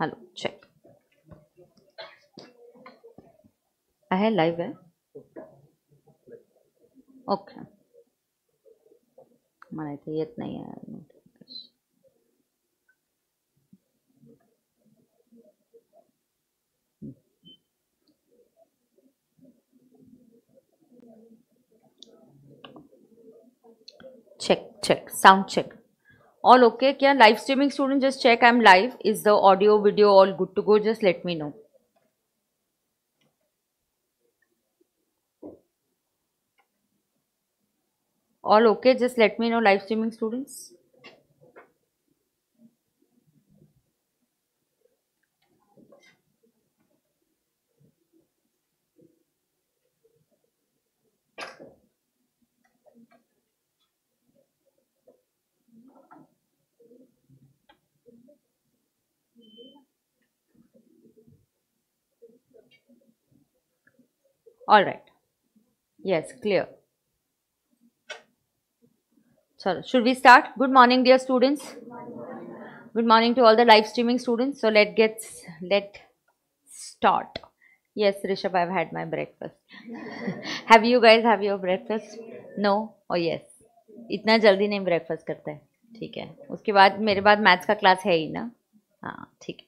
Hello check eh? है live है okay मैं इथे येत नाही आहे check check sound all okay क्या live streaming student just check I am live is the audio video all good to go just let me know all okay just let me know live streaming students all right yes clear so should we start good morning dear students good morning, good morning to all the live streaming students so let get let start yes rishabh i've had my breakfast have you guys have your breakfast no oh yes इतना जल्दी नहीं breakfast करता है ठीक है उसके बाद मेरे बाद मैथ्स का क्लास है ही ना हाँ ठीक है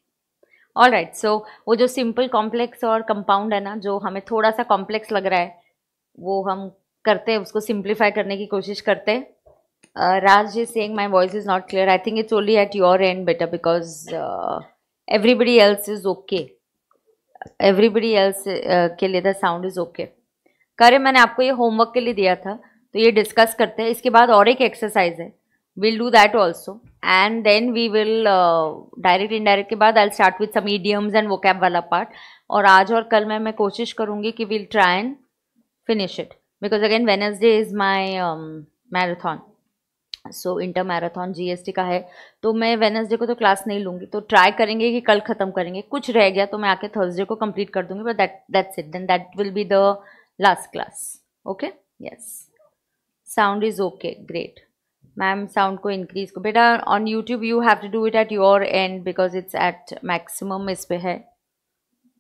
ऑल राइट सो वो जो सिंपल कॉम्प्लेक्स और कंपाउंड है ना जो हमें थोड़ा सा कॉम्प्लेक्स लग रहा है वो हम करते हैं उसको सिंप्लीफाई करने की कोशिश करते हैं Raj ji saying my voice is not clear I think it's only at your end better because everybody else is okay everybody else के लिए द साउंड इज़ ओके करे मैंने आपको ये होमवर्क के लिए दिया था तो ये डिस्कस करते हैं इसके बाद और एक एक्सरसाइज है we'll do that also and then we will uh, direct indirect ke baad I'll start with some idioms and vocab wala part aur aaj aur kal मैं main koshish karungi ki we'll try and finish it because again Wednesday is my um, marathon so inter marathon G S T का है तो मैं Wednesday को तो class नहीं लूँगी तो ट्राई करेंगे कि कल ख़त्म करेंगे कुछ रह गया तो मैं आके थर्सडे को कंप्लीट कर दूंगी but that it then that will be the last class okay yes sound is okay great ma'am sound को इंक्रीज को बेटा on YouTube you have to do it at your end because it's at maximum इस पे है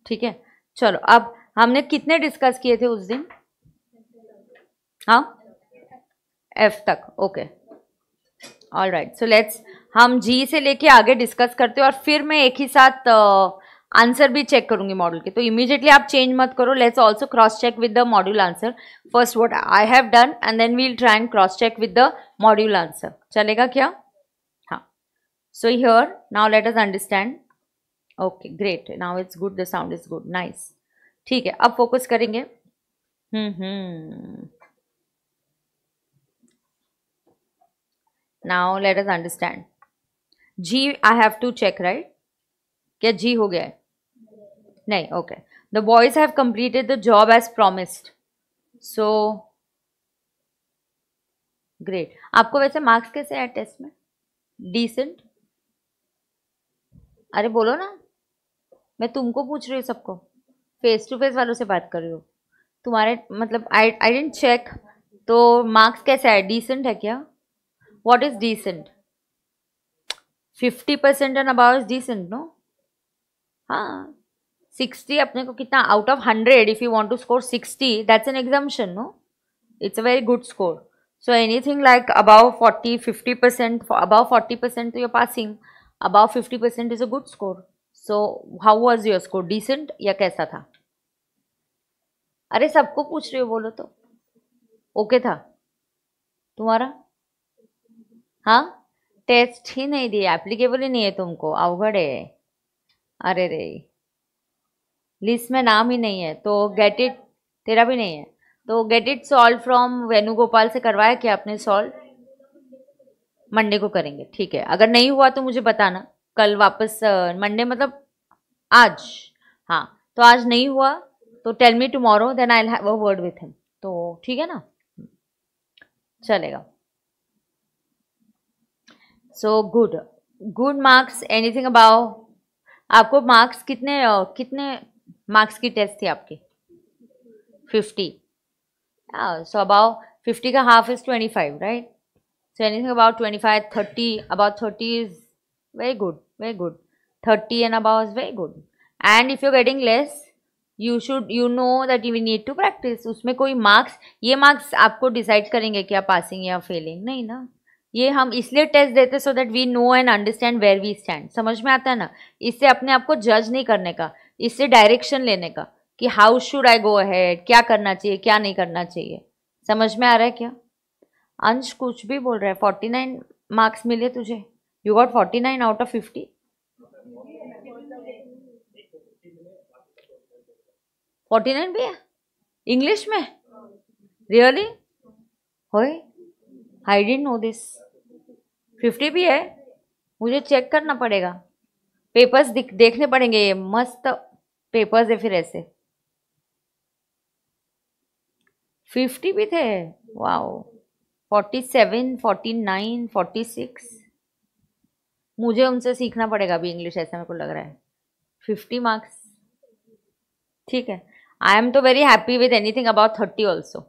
ठीक है चलो अब हमने कितने डिस्कस किए थे उस दिन हाँ एफ तक okay all right so let's हम जी से लेके आगे डिस्कस करते हैं और फिर मैं एक ही साथ आंसर भी चेक करूंगी मॉडल के तो इमीडिएटली आप चेंज मत करो let's also cross check with the module answer first what I have done and then we'll try and cross check with the module answer चलेगा क्या हाँ so here now let us understand okay great now it's good the sound is good nice ठीक है अब focus करेंगे hmm hmm now let us understand जी I have to check right क्या जी हो गया है नहीं okay the boys have completed the job as promised so great आपको वैसे मार्क्स कैसे है टेस्ट में डिसेंट अरे बोलो ना मैं तुमको पूछ रही हूँ सबको फेस टू फेस वालों से बात कर रही हूँ तुम्हारे मतलब आई आई डेंट चेक तो मार्क्स कैसे है डिसेंट है क्या what is decent fifty percent and above is decent no हाँ सिक्सटी अपने को कितना out of hundred if you want to score sixty that's an examination no it's a very good score so anything like above forty fifty percent above forty percent your passing above fifty percent is a good score so how was your score decent या कैसा था अरे सबको पूछ रहे हो बोलो तो ओके okay था तुम्हारा हाँ टेस्ट ही नहीं दिया एप्लीकेबल ही नहीं है तुमको अवगढ़ है अरे रे लिस्ट में नाम ही नहीं है तो गेट इट तेरा भी नहीं है तो get it solved from Venugopal से करवाया क्या आपने सॉल्व मंडे को करेंगे ठीक है अगर नहीं हुआ तो मुझे बताना कल वापस मंडे मतलब आज हाँ तो आज नहीं हुआ तो tell me tomorrow then I have a word with him तो ठीक है ना चलेगा so good good marks anything above आपको मार्क्स कितने कितने मार्क्स की टेस्ट थी आपके फिफ्टी सो हाँ, अबाउ फिफ्टी का half is twenty five right so anything about twenty five thirty about thirty is very good very good thirty and above is very good and if you getting less you should you know that you need to practise उसमें कोई marks ये marks आपको decide करेंगे कि passing या Fehling नहीं ना ये हम इसलिए टेस्ट देते so that we know and understand where we stand समझ में आता है ना इससे अपने आप को जज नहीं करने का इससे डायरेक्शन लेने का कि how should I go ahead क्या करना चाहिए क्या नहीं करना चाहिए समझ में आ रहा है क्या अंश कुछ भी बोल रहा है फोर्टी नाइन मार्क्स मिले तुझे you got forty nine out of fifty forty nine भी है इंग्लिश में रियली होए I don't know this fifty भी है मुझे चेक करना पड़ेगा पेपर्स देखने पड़ेंगे ये मस्त पेपर्स है फिर ऐसे फिफ्टी भी थे वाह forty seven forty nine forty six मुझे उनसे सीखना पड़ेगा अभी इंग्लिश ऐसा मेरे को लग रहा है फिफ्टी मार्क्स ठीक है आई एम तो very happy with anything about thirty also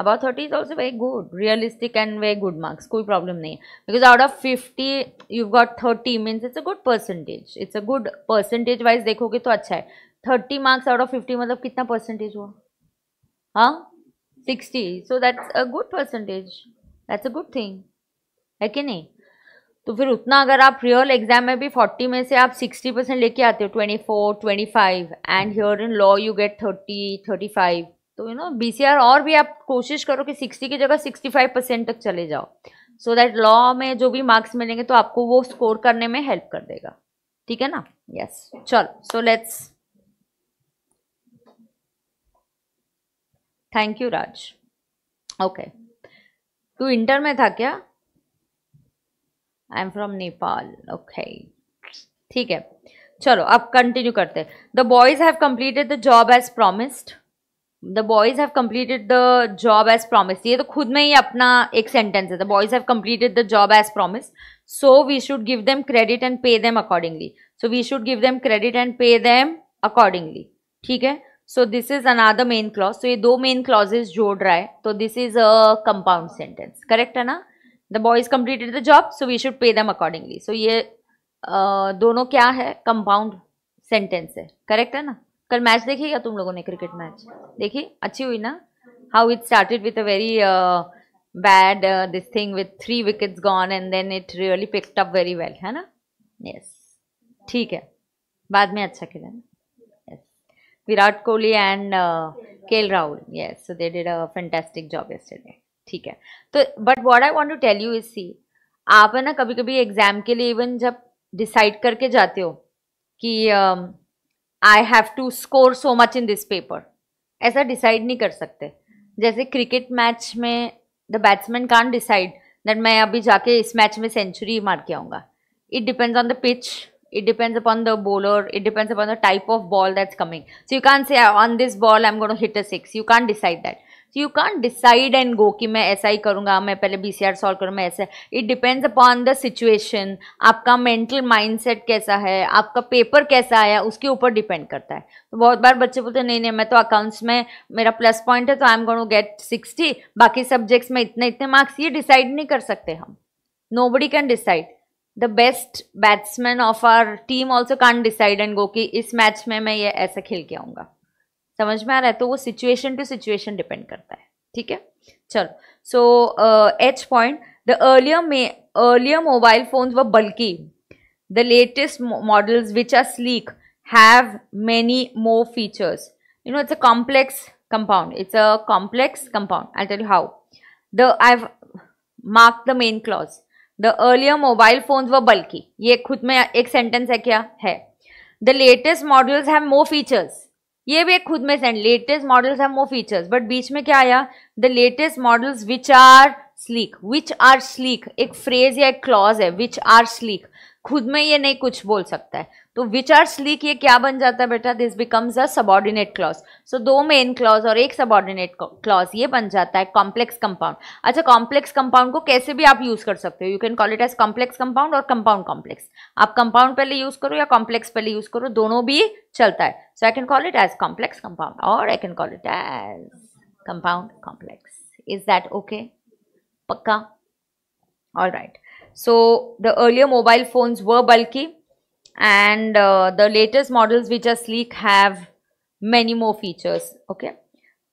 about thirty is also very good realistic and very good marks कोई प्रॉब्लम नहीं है because out of fifty you got thirty means it's a good percentage it's a good percentage wise देखोगे तो अच्छा है thirty marks out of fifty मतलब कितना percentage हुआ हाँ sixty so that's a good percentage that's a good thing है कि नहीं तो फिर उतना अगर आप रियल एग्जाम में भी फोर्टी में से आप सिक्सटी परसेंट लेके आते हो twenty four twenty five and here in law you get thirty thirty five तो यू नो बी और भी आप कोशिश करो कि 60 की जगह 65 परसेंट तक चले जाओ सो दैट लॉ में जो भी मार्क्स मिलेंगे तो आपको वो स्कोर करने में हेल्प कर देगा ठीक है ना यस yes. चलो so let's thank you Raj okay तू इंटर में था क्या I am from Nepal okay ठीक है चलो अब कंटिन्यू करते हैं the boys have completed the job as promised the boys have completed the job as promise ये तो खुद में ही अपना एक सेंटेंस है the boys have completed the job as promise so we should give them credit and pay them accordingly so we should give them credit and pay them accordingly ठीक है so this is another main clause so ये दो main clauses जोड़ रहा है तो this is a compound sentence correct है ना the boys completed the job so we should pay them accordingly so ये uh, दोनों क्या है कंपाउंड सेंटेंस है करेक्ट है ना कल मैच देखी क्या तुम लोगों ने क्रिकेट मैच देखी अच्छी हुई ना how it started with a very bad this thing with three wickets gone and then it really picked up very well है ना यस ठीक है बाद में अच्छा खेला ना yes Virat Kohli and uh, L Rahul yes so they did a fantastic job yesterday ठीक है तो but what I want to tell you is see आप है ना कभी कभी एग्जाम के लिए इवन जब डिसाइड करके जाते हो कि uh, I have to score so much in this paper ऐसा डिसाइड नहीं कर सकते जैसे क्रिकेट मैच में the batsman can decide that मैं अभी जाके इस मैच में सेंचुरी मार के आऊँगा it depends on the pitch it depends upon the bowler it depends upon the type of ball that's coming so you can say on this ball I am gonna hit a six you can decide that so you can't decide and go कि मैं ऐसा ही करूँगा मैं पहले B C are solve करूँ मैं ऐसा it depends upon the situation आपका मेंटल सेट कैसा है आपका पेपर कैसा आया उसके ऊपर डिपेंड करता है तो बहुत बार बच्चे बोलते हैं नहीं नहीं मैं तो अकाउंट्स में मेरा प्लस पॉइंट है तो I am gonna get sixty बाकी सब्जेक्ट्स में इतने इतने मार्क्स ये डिसाइड नहीं कर सकते हम nobody can decide the best batsman of our team also can decide and go कि इस मैच में मैं ये ऐसा खेल के आऊँगा समझ में आ रहा है तो वो सिचुएशन टू सिचुएशन डिपेंड करता है ठीक है चलो so each point the earlier may earlier mobile phones were bulky the latest models which are sleek have many more features you know it's a complex compound it's a complex compound I tell you how the I mark the main clause the earlier mobile phones were bulky ये खुद में एक sentence है क्या है the latest models have more features ये भी एक खुद में सेंड लेटेस्ट मॉडल्स है मोर फीचर्स बट बीच में क्या आया the latest models which are sleek which are sleek एक फ्रेज या एक क्लॉज है विच आर स्लीक खुद में ये नहीं कुछ बोल सकता है तो विच आर स्लीक ये क्या बन जाता है बेटा this becomes a subordinate clause so दो मेन क्लॉज और एक सबॉर्डिनेट क्लॉज ये बन जाता है कॉम्प्लेक्स कंपाउंड अच्छा कॉम्प्लेक्स कंपाउंड को कैसे भी आप यूज़ कर सकते हो you can call it as complex compound और कंपाउंड कॉम्प्लेक्स आप कंपाउंड पहले यूज़ करो या कॉम्प्लेक्स पहले यूज़ करो दोनों भी चलता है so I can call it as complex compound और I can call it as compound complex is that okay पक्का all right so the earlier mobile phones were bulky and uh, the latest models which are sleek have many more features okay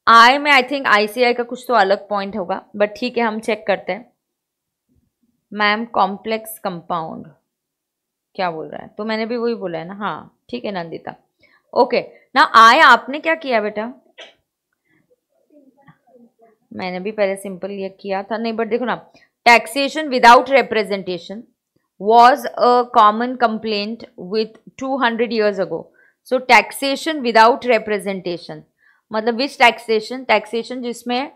I में I think ICI का कुछ तो अलग point होगा but ठीक है हम चेक करते हैं मैम कॉम्प्लेक्स कंपाउंड क्या बोल रहा है तो मैंने भी वही बोला है ना हाँ ठीक है नंदिता ओके ना आय आपने क्या किया बेटा मैंने भी पहले सिंपल ये किया था नहीं बट देखो ना taxation without representation was a common complaint with 200 years ago. So taxation without representation. मतलब विच टैक्सेशन टैक्सेशन जिसमें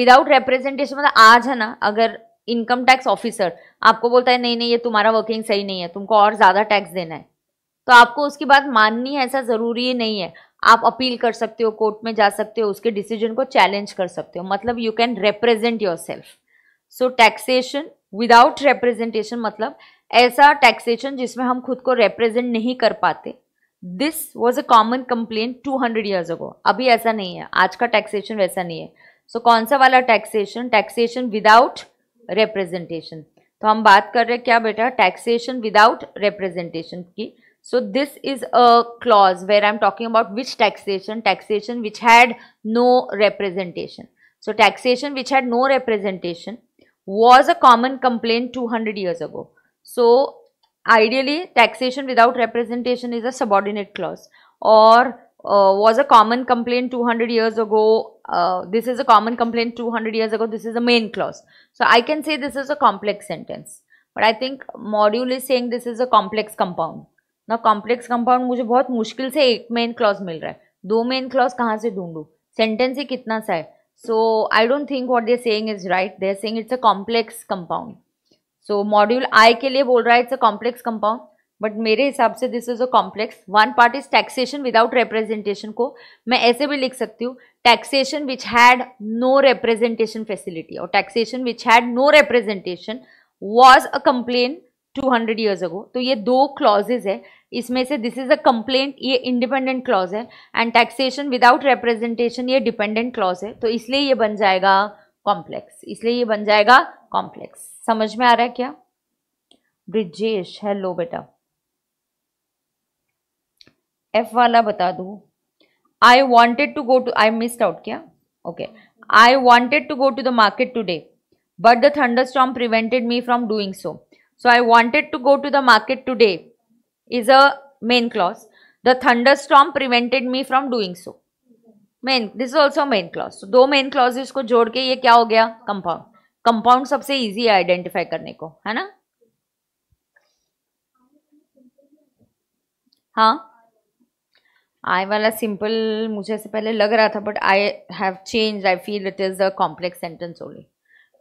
विदाउट रिप्रेजेंटेशन मतलब आज है ना अगर इनकम टैक्स ऑफिसर आपको बोलता है नहीं नहीं ये तुम्हारा वर्किंग सही नहीं है तुमको और ज़्यादा टैक्स देना है तो आपको उसकी बात माननी है ऐसा ज़रूरी नहीं है आप अपील कर सकते हो कोर्ट में जा सकते हो उसके डिसीजन को चैलेंज कर सकते हो मतलब you can represent yourself so taxation without representation मतलब ऐसा टैक्सेशन जिसमें हम खुद को रिप्रेजेंट नहीं कर पाते this was a common complain two hundred years ago अभी ऐसा नहीं है आज का टैक्सेशन वैसा नहीं है सो so, कौन सा वाला टैक्सेशन टैक्सेशन विदाउट रिप्रेजेंटेशन तो हम बात कर रहे हैं क्या बेटा टैक्सेशन विदाउट रिप्रेजेंटेशन की so this is a clause where I am talking about which taxation taxation which had no representation so taxation which had no representation was a common complaint 200 years ago. So, ideally taxation without representation is a subordinate clause or uh, was a common complaint 200 years ago, uh, this is a common complaint 200 years ago, this is a main clause. So, I can say this is a complex sentence. But I think module is saying this is a complex compound. Now complex compound, मुझे बहुत मुश्किल से एक main clause मिल रहा है दो main clause कहाँ से ढूंढूँ ही कितना सा है so I don't think what they're saying is right. They're saying it's a complex compound. So module I ke liye bol raha it's a complex compound. But mere hisab se this is a complex. One part is taxation without representation ko. Main aise bhi likh sakti hu. Taxation which had no representation facility or taxation which had no representation was a complaint two hundred years ago तो ये दो clauses है इसमें से this is a complaint ये independent clause है and taxation without representation ये dependent clause है तो इसलिए ये बन जाएगा कॉम्प्लेक्स इसलिए ये बन जाएगा कॉम्प्लेक्स समझ में आ रहा है क्या ब्रिजेश हेलो बेटा एफ वाला बता दू I wanted to go to I missed out क्या okay I wanted to go to the market today but the thunderstorm prevented me from doing so So I wanted to go to the market today is a main clause. The thunderstorm prevented me from doing so. Main this also main clause दो main clauses को जोड़ के ये क्या हो गया compound compound सबसे easy है आइडेंटिफाई करने को है ना हाँ आई वाला सिंपल मुझे से पहले लग रहा था but I have change I feel it is a complex sentence only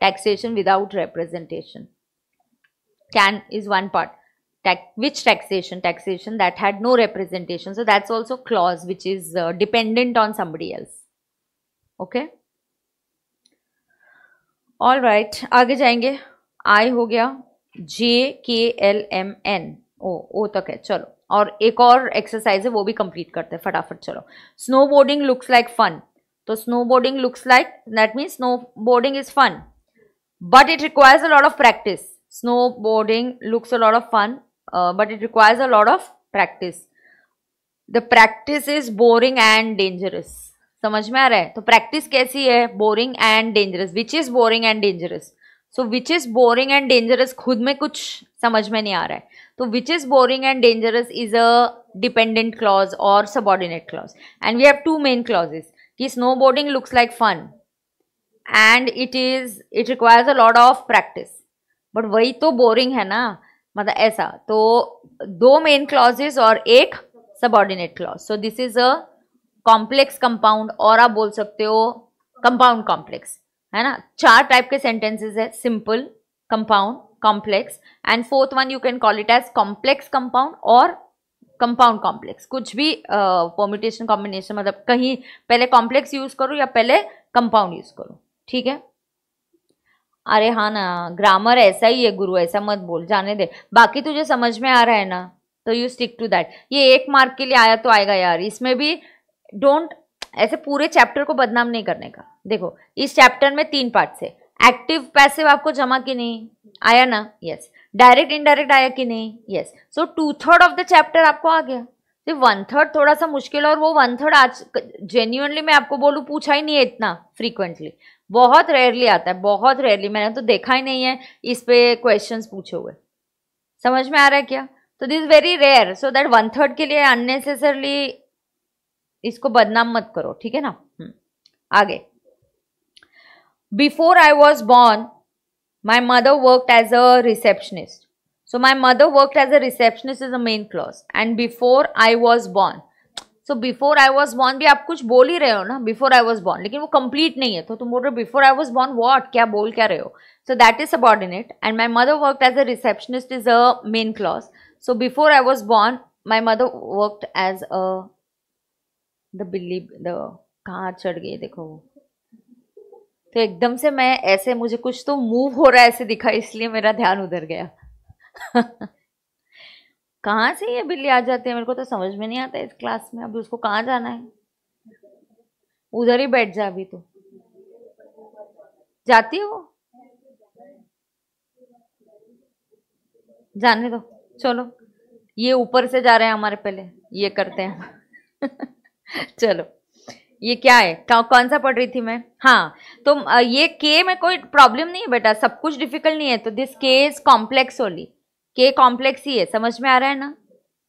taxation without representation can is one part which taxation taxation that had no representation so that's also clause which is uh, dependent on somebody else okay all right aage jayenge i ho gaya j k l m n o o tak hai chalo aur ek aur exercise hai wo bhi complete karte hai fatafat chalo snowboarding looks like fun so snowboarding looks like that means snowboarding is fun but it requires a lot of practice snowboarding looks a lot of fun uh, but it requires a lot of practice the practice is boring and dangerous समझ में आ रहा है तो practice कैसी है boring and dangerous which is boring and dangerous so which is boring and dangerous खुद में कुछ समझ में नहीं आ रहा है तो which is boring and dangerous is a dependent clause और subordinate clause and we have two main clauses कि snowboarding looks like fun and it is it requires a lot of practice but वही तो boring है ना मतलब ऐसा तो दो मेन क्लॉजेज और एक subordinate clause so this is a complex compound और आप बोल सकते हो कंपाउंड कॉम्प्लेक्स है ना चार टाइप के सेंटेंसेस है simple compound complex and fourth one you can call it as complex compound और कंपाउंड कॉम्प्लेक्स कुछ भी फॉर्मिटेशन uh, कॉम्बिनेशन मतलब कहीं पहले कॉम्प्लेक्स यूज करो या पहले कंपाउंड यूज करो ठीक है अरे हाँ ना ग्रामर ऐसा ही है गुरु ऐसा मत बोल जाने दे बाकी तुझे समझ में आ रहा है ना तो यू स्टिक टू दैट ये एक मार्क के लिए आया तो आएगा यार इसमें भी डोंट ऐसे पूरे चैप्टर को बदनाम नहीं करने का देखो इस चैप्टर में तीन पार्ट है एक्टिव पैसिव आपको जमा कि नहीं आया ना यस डायरेक्ट इनडायरेक्ट आया कि नहीं yes so two third of the chapter आपको आ गया तो वन थर्ड थोड़ा सा मुश्किल और वो वन थर्ड आज जेन्यूनली मैं आपको बोलूँ पूछा ही नहीं है इतना फ्रीक्वेंटली बहुत रेयरली आता है बहुत रेयरली मैंने तो देखा ही नहीं है इस पे क्वेश्चन पूछे हुए समझ में आ रहा है क्या तो this very rare so that one third के लिए अननेसेसरली इसको बदनाम मत करो ठीक है ना हम्म, आगे before I was born my mother work as a receptionist so my mother work as a receptionist is a main clause and before I was born so before I was born भी आप कुछ बोल ही रहे हो ना before I was born लेकिन वो complete नहीं है तो तुम बोल रहे हो before I was born what क्या बोल क्या रहे हो so that is subordinate and my mother work as a receptionist is a main clause so before I was born my mother work as a the बिल्ली द कहाँ चढ़ गई देखो वो तो एकदम से मैं ऐसे मुझे कुछ तो मूव हो रहा है ऐसे दिखा इसलिए मेरा ध्यान उधर गया कहाँ से ये बिल्ली आ जाती है मेरे को तो समझ में नहीं आता इस क्लास में अभी उसको कहाँ जाना है उधर ही बैठ जा अभी तो जाती है वो जाने दो चलो ये ऊपर से जा रहे हैं हमारे पहले ये करते हैं चलो ये क्या है कौन सा पढ़ रही थी मैं हाँ तो ये के में कोई प्रॉब्लम नहीं है बेटा सब कुछ डिफिकल्ट नहीं है तो दिस के इज कॉम्प्लेक्स ओनली के कॉम्प्लेक्स ही है समझ में आ रहा है ना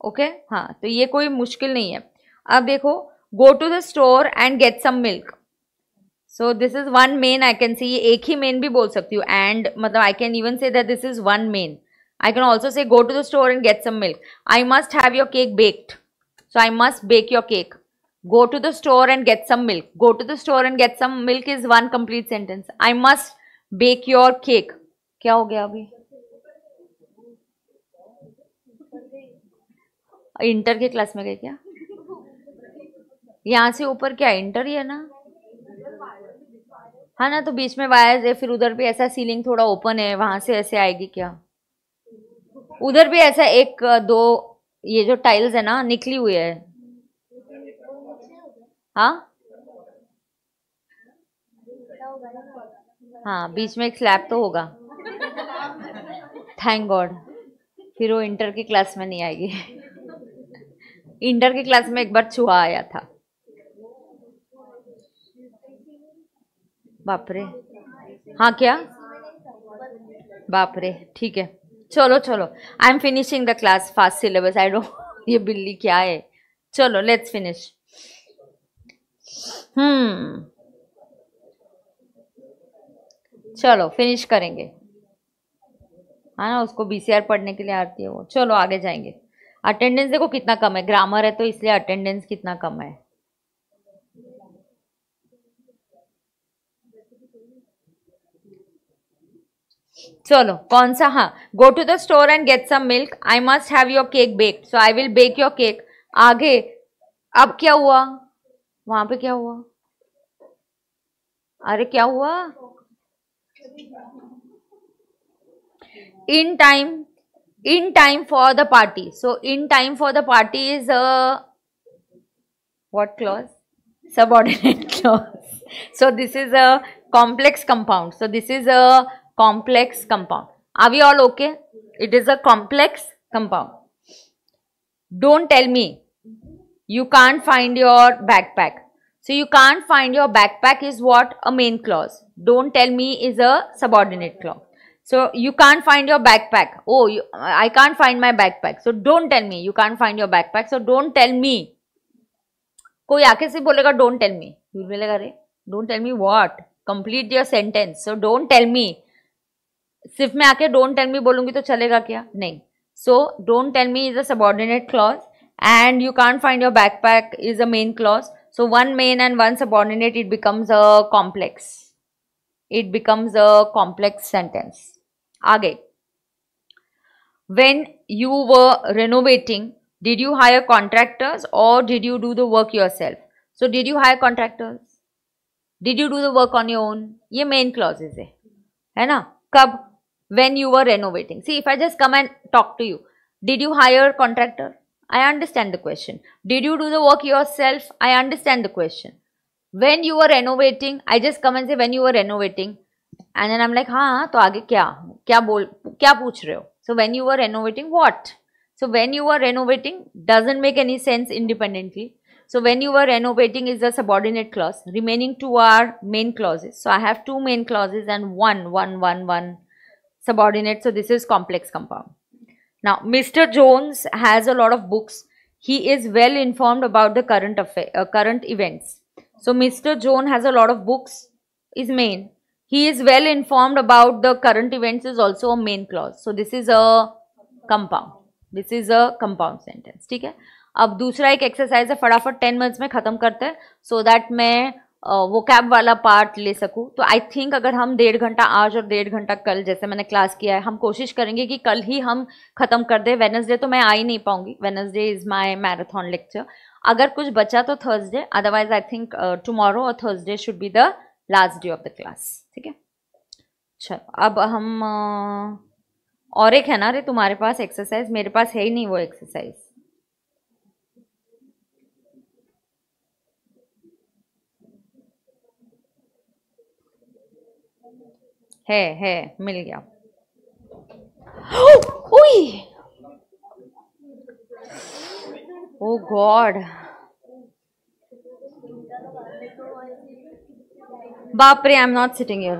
ओके हाँ तो ये कोई मुश्किल नहीं है अब देखो go to the store and get some milk so this is one main I can see ये एक ही मेन भी बोल सकती हूँ एंड मतलब I can even say that this is one main I can also say go to the store and get some milk I must have your cake baked so I must bake your cake go to the store and get some milk go to the store and get some milk is one complete sentence i must bake your cake क्या हो गया अभी inter के class में गए क्या यहाँ से ऊपर क्या इंटर ही है ना हाँ ना तो बीच में वायर है फिर उधर भी ऐसा सीलिंग थोड़ा ओपन है वहां से ऐसे आएगी क्या उधर भी ऐसा एक दो ये जो टाइल्स है ना निकली हुई है हाँ हाँ बीच में एक स्लैब तो होगा थैंक गॉड फिर वो इंटर की क्लास में नहीं आएगी इंटर की क्लास में एक बार चूहा आया था बापरे हाँ क्या बापरे ठीक है चलो चलो I am finishing the class fast syllabus I do ये बिल्ली क्या है चलो लेट्स फिनिश हम्म चलो फिनिश करेंगे है हाँ ना उसको बीसीआर पढ़ने के लिए आती है वो चलो आगे जाएंगे अटेंडेंस देखो कितना कम है ग्रामर है तो इसलिए अटेंडेंस कितना कम है चलो कौन सा हाँ go to the store and get some milk I must have your cake bake so I will bake your cake आगे अब क्या हुआ वहां पे क्या हुआ अरे क्या हुआ in time in time for the party. So, in time for the party is a what clause? Subordinate clause. So, this is a complex compound. So, this is a complex compound. Are we all okay? It is a complex compound. Don't tell me you can't find your backpack. So, you can't find your backpack is what? A main clause. Don't tell me is a subordinate clause. So you can't find your backpack. Oh, I can't find my backpack. So don't tell me you can't find your backpack. So don't tell me. कोई आके से बोलेगा don't tell me. You will say, don't tell me what? Complete your sentence. So don't tell me. सिर्फ मैं आके don't tell me बोलूँगी तो चलेगा क्या? नहीं. So don't tell me is a subordinate clause and you can't find your backpack is a main clause. So one main and one subordinate it becomes a complex it becomes a complex sentence. Again, when you were renovating, did you hire contractors or did you do the work yourself? So, did you hire contractors? Did you do the work on your own? ये main clauses है, है ना? कब? When you were renovating. See, if I just come and talk to you, did you hire contractor? I understand the question. Did you do the work yourself? I understand the question when you were renovating i just come and say when you were renovating and then i'm like ha to aage kya kya bol kya pooch rahe ho so when you were renovating what so when you were renovating doesn't make any sense independently so when you were renovating is a subordinate clause remaining two are main clauses so i have two main clauses and one one one one subordinate so this is complex compound now mr jones has a lot of books he is well informed about the current affair, uh, current events So Mr. Joan has a lot of books is main. He is well informed about the current events is also a main clause. So this is a compound. This is a compound sentence. ठीक है अब दूसरा एक exercise है फटाफट ten minutes में ख़त्म करते हैं सो so दैट मैं वो कैब वाला पार्ट ले सकूँ तो आई थिंक अगर हम डेढ़ घंटा आज और डेढ़ घंटा कल जैसे मैंने क्लास किया है हम कोशिश करेंगे कि कल ही हम ख़त्म कर दें वेनसडे तो मैं आ ही नहीं पाऊँगी Wednesday is my marathon lecture अगर कुछ बचा तो Thursday otherwise I think tomorrow और Thursday should be the last day of the class ठीक है चलो अब हम uh, और एक है ना अरे तुम्हारे पास एक्सरसाइज मेरे पास है ही नहीं वो एक्सरसाइज है है मिल गया ओह, ओ गॉड बाप रे I am not sitting your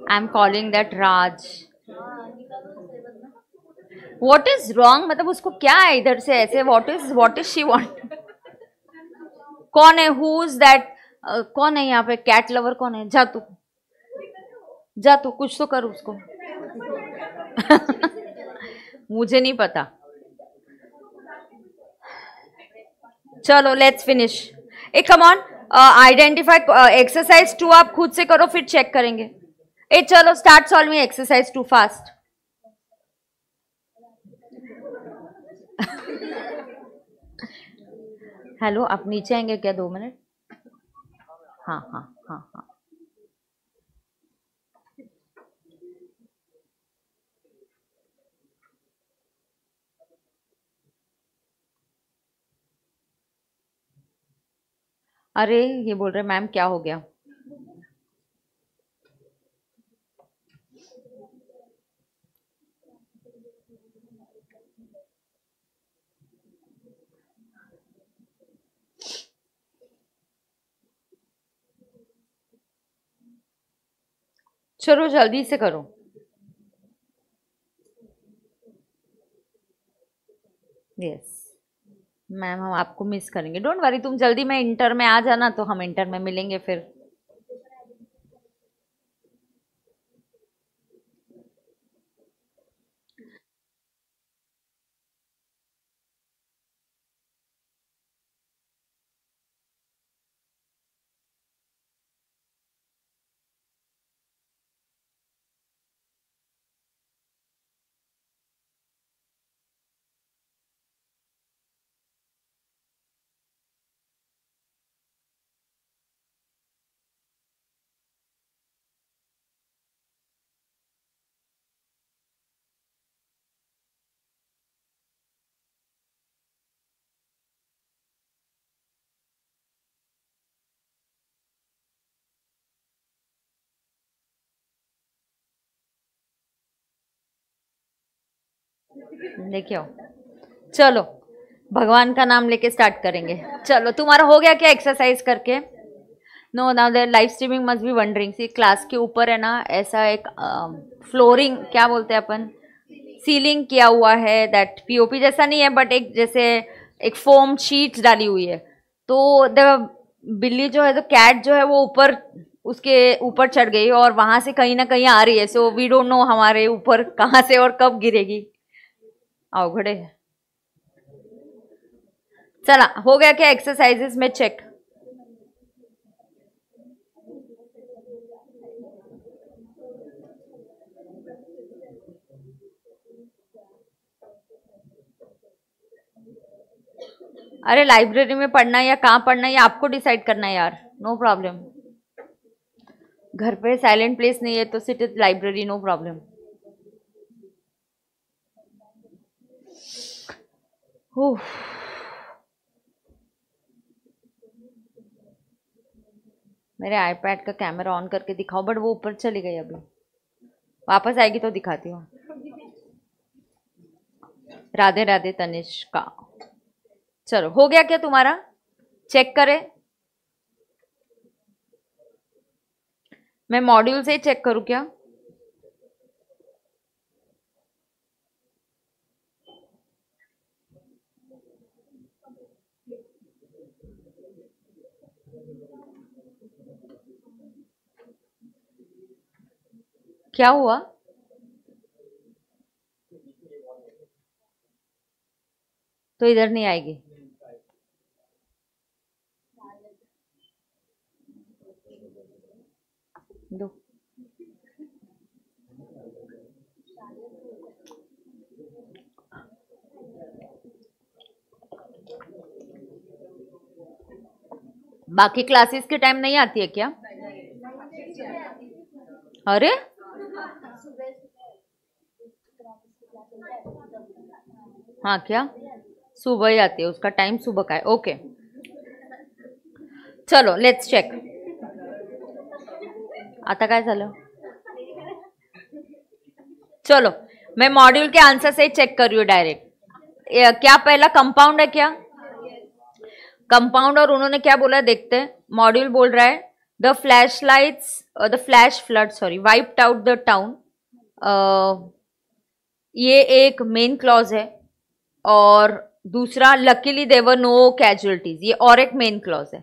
I am calling that Raj what is wrong मतलब उसको क्या है इधर से ऐसे what is what is she want कौन है हु इज दैट कौन है यहाँ पे कैट लवर कौन है जा तू जा तू कुछ तो कर उसको मुझे नहीं पता चलो let's finish a come on identify exercise two आप खुद से करो फिर चेक करेंगे ए चलो start solving exercise two fast hello आप नीचे आएंगे क्या दो मिनट हाँ हाँ हाँ हाँ अरे ये बोल रहे मैम क्या हो गया चलो जल्दी से करो यस मैम हम आपको मिस करेंगे डोंट वरी तुम जल्दी में इंटर में आ जाना तो हम इंटर में मिलेंगे फिर लेके आओ चलो भगवान का नाम लेके स्टार्ट करेंगे चलो तुम्हारा हो गया क्या एक्सरसाइज करके no now there live streaming must be wondering see class के ऊपर है ना ऐसा एक फ्लोरिंग um, uh, क्या बोलते हैं अपन सीलिंग किया हुआ है दैट पीओपी जैसा नहीं है बट एक जैसे एक फोम शीट डाली हुई है तो द बिल्ली जो है तो कैट जो है वो ऊपर उसके ऊपर चढ़ गई और वहाँ से कहीं ना कहीं आ रही है सो वी डोंट नो हमारे ऊपर कहाँ से और कब गिरेगी अवघडे है चला हो गया क्या एक्सरसाइजेस में चेक अरे लाइब्रेरी में पढ़ना है या कहाँ पढ़ना है या आपको डिसाइड करना है यार नो प्रॉब्लम घर पे साइलेंट प्लेस नहीं है तो sit library no problem Oof. मेरे आईपैड का कैमरा ऑन करके दिखाओ बट वो ऊपर चली गई अभी वापस आएगी तो दिखाती हूँ राधे राधे तनिष्का चलो हो गया क्या तुम्हारा चेक करें मैं मॉड्यूल से ही चेक करूँ क्या क्या हुआ तो इधर नहीं आएगी दो बाकी क्लासेस के टाइम नहीं आती है क्या अरे हाँ क्या सुबह ही आती है उसका टाइम सुबह का है ओके चलो लेट्स चेक आता काय झालं चलो मैं मॉड्यूल के आंसर से ही चेक कर रही हूँ डायरेक्ट क्या पहला कंपाउंड है क्या कंपाउंड और उन्होंने क्या बोला देखते हैं मॉड्यूल बोल रहा है the flash lights the flash flood sorry wiped out the town ये एक मेन क्लॉज है और दूसरा लकीली देवर नो कैजुअलिटीज ये और एक मेन क्लॉज है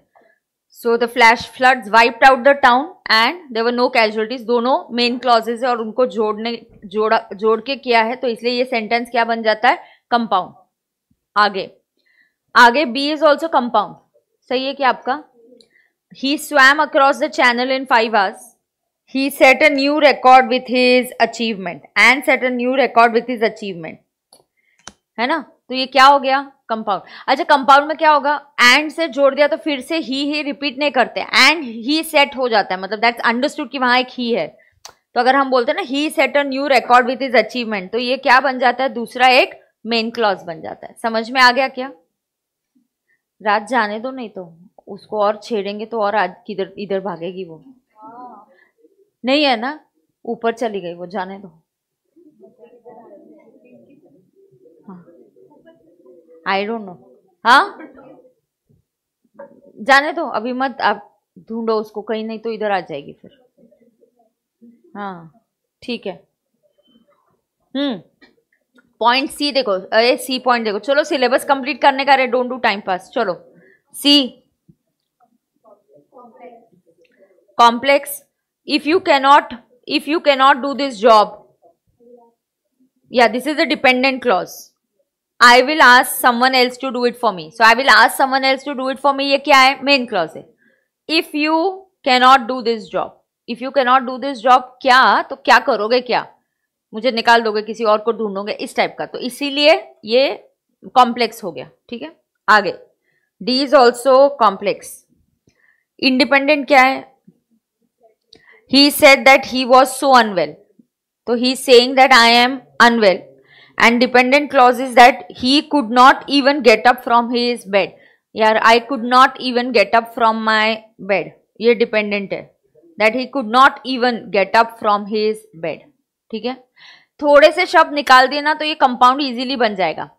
so the flash flood wiped out the town and there were no casualties दोनों मेन क्लॉजेज है और उनको जोड़ने जोड़ा जोड़ के किया है तो इसलिए ये सेंटेंस क्या बन जाता है कंपाउंड आगे आगे बी इज ऑल्सो कंपाउंड सही है क्या आपका he swam across the channel in five hours he set a new record with his achievement and set a new record with his achievement है ना तो ये क्या हो गया कंपाउंड अच्छा कंपाउंड में क्या होगा एंड से जोड़ दिया तो फिर से ही ही रिपीट नहीं करते एंड ही सेट हो जाता है मतलब दैट्स अंडरस्टूड कि वहां एक ही है तो अगर हम बोलते हैं ना he set a new record with his achievement तो ये क्या बन जाता है दूसरा एक मेन क्लॉज बन जाता है समझ में आ गया क्या रात जाने दो नहीं तो उसको और छेड़ेंगे तो और आज किधर इधर भागेगी वो नहीं है ना ऊपर चली गई वो जाने दो आई डोंट नो हाँ जाने दो अभी मत आप ढूंढो उसको कहीं नहीं तो इधर आ जाएगी फिर हाँ ठीक है हम्म पॉइंट सी देखो अरे सी पॉइंट देखो चलो सिलेबस कंप्लीट करने का अरे डोंट डू टाइम पास चलो see complex if you cannot if you cannot do this job yeah this is the dependent clause I will ask someone else to do it for me. So I will ask someone else to do it for me. ये क्या है main clause है if you cannot do this job if you cannot do this job क्या तो क्या करोगे क्या मुझे निकाल दोगे किसी और को ढूंढोगे इस टाइप का तो इसीलिए ये कॉम्प्लेक्स हो गया ठीक है आगे D is also complex independent क्या है he said that he was so unwell तो he is saying that i am unwell and dependent clause is that he could not even get up from his bed यार I could not even get up from my bed ये dependent है that he could not even get up from his bed ठीक है थोड़े से शब्द निकाल दिए ना तो ये कंपाउंड इजीली बन जाएगा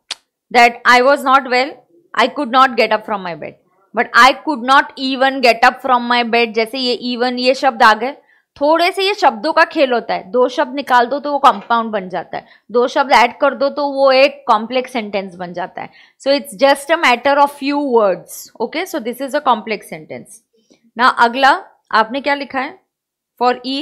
that I was not well I could not get up from my bed but I could not even get up from my bed जैसे ये इवन ये शब्द आ गए थोड़े से ये शब्दों का खेल होता है दो शब्द निकाल दो तो वो कंपाउंड बन जाता है दो शब्द ऐड कर दो तो वो एक कॉम्प्लेक्स सेंटेंस बन जाता है so it's just a matter of few words okay so this is a complex sentence ना अगला आपने क्या लिखा है फॉर ई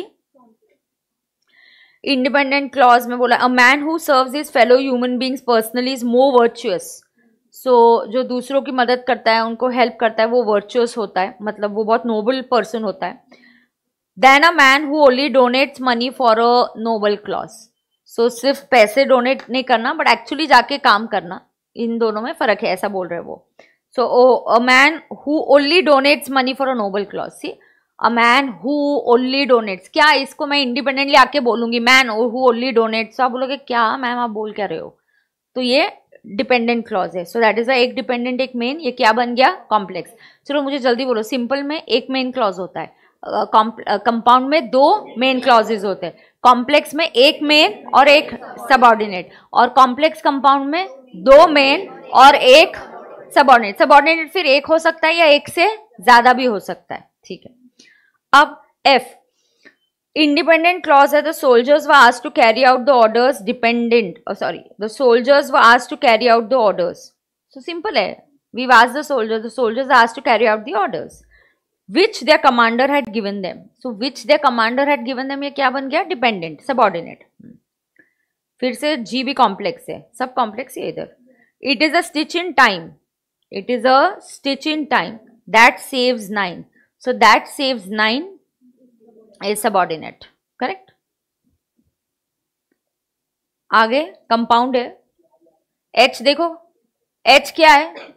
इंडिपेंडेंट क्लॉज में बोला a man who serves his fellow human beings personally is more virtuous so जो दूसरों की मदद करता है उनको हेल्प करता है वो वर्चुअस होता है मतलब वो बहुत नोबल पर्सन होता है then a man who only donates money for a noble clause so सिर्फ पैसे डोनेट नहीं करना बट एक्चुअली जाके काम करना इन दोनों में फ़र्क है ऐसा बोल रहे वो so a man who only donates money for a noble clause see a man who only donates क्या इसको मैं इंडिपेंडेंटली आके बोलूंगी मैन हु ओनली डोनेट्स आप बोलोगे क्या मैम आप बोल क्या रहे हो तो ये डिपेंडेंट क्लॉज है सो दैट इज़ अ एक डिपेंडेंट एक मेन ये क्या बन गया कॉम्प्लेक्स चलो मुझे जल्दी बोलो सिंपल में एक मेन क्लॉज होता है कंपाउंड uh, में दो मेन क्लॉजेज होते हैं कॉम्प्लेक्स में एक मेन और एक सबॉर्डिनेट और कॉम्प्लेक्स कंपाउंड में दो मेन और एक सबॉर्डिनेट सबॉर्डिनेट फिर एक हो सकता है या एक से ज्यादा भी हो सकता है ठीक है अब एफ इंडिपेंडेंट क्लॉज है the soldiers who had to carry out the orders dependent sorry the soldiers who had to carry out the orders so simple है we was the soldiers the soldiers had to carry out the orders which the commander had given them so which the commander had given them ये क्या बन गया dependent subordinate फिर से जी भी complex है सब कॉम्प्लेक्स है इधर it is a stitch in time it is a stitch in time that saves nine so that saves nine is subordinate correct आगे कंपाउंड है एच देखो एच क्या है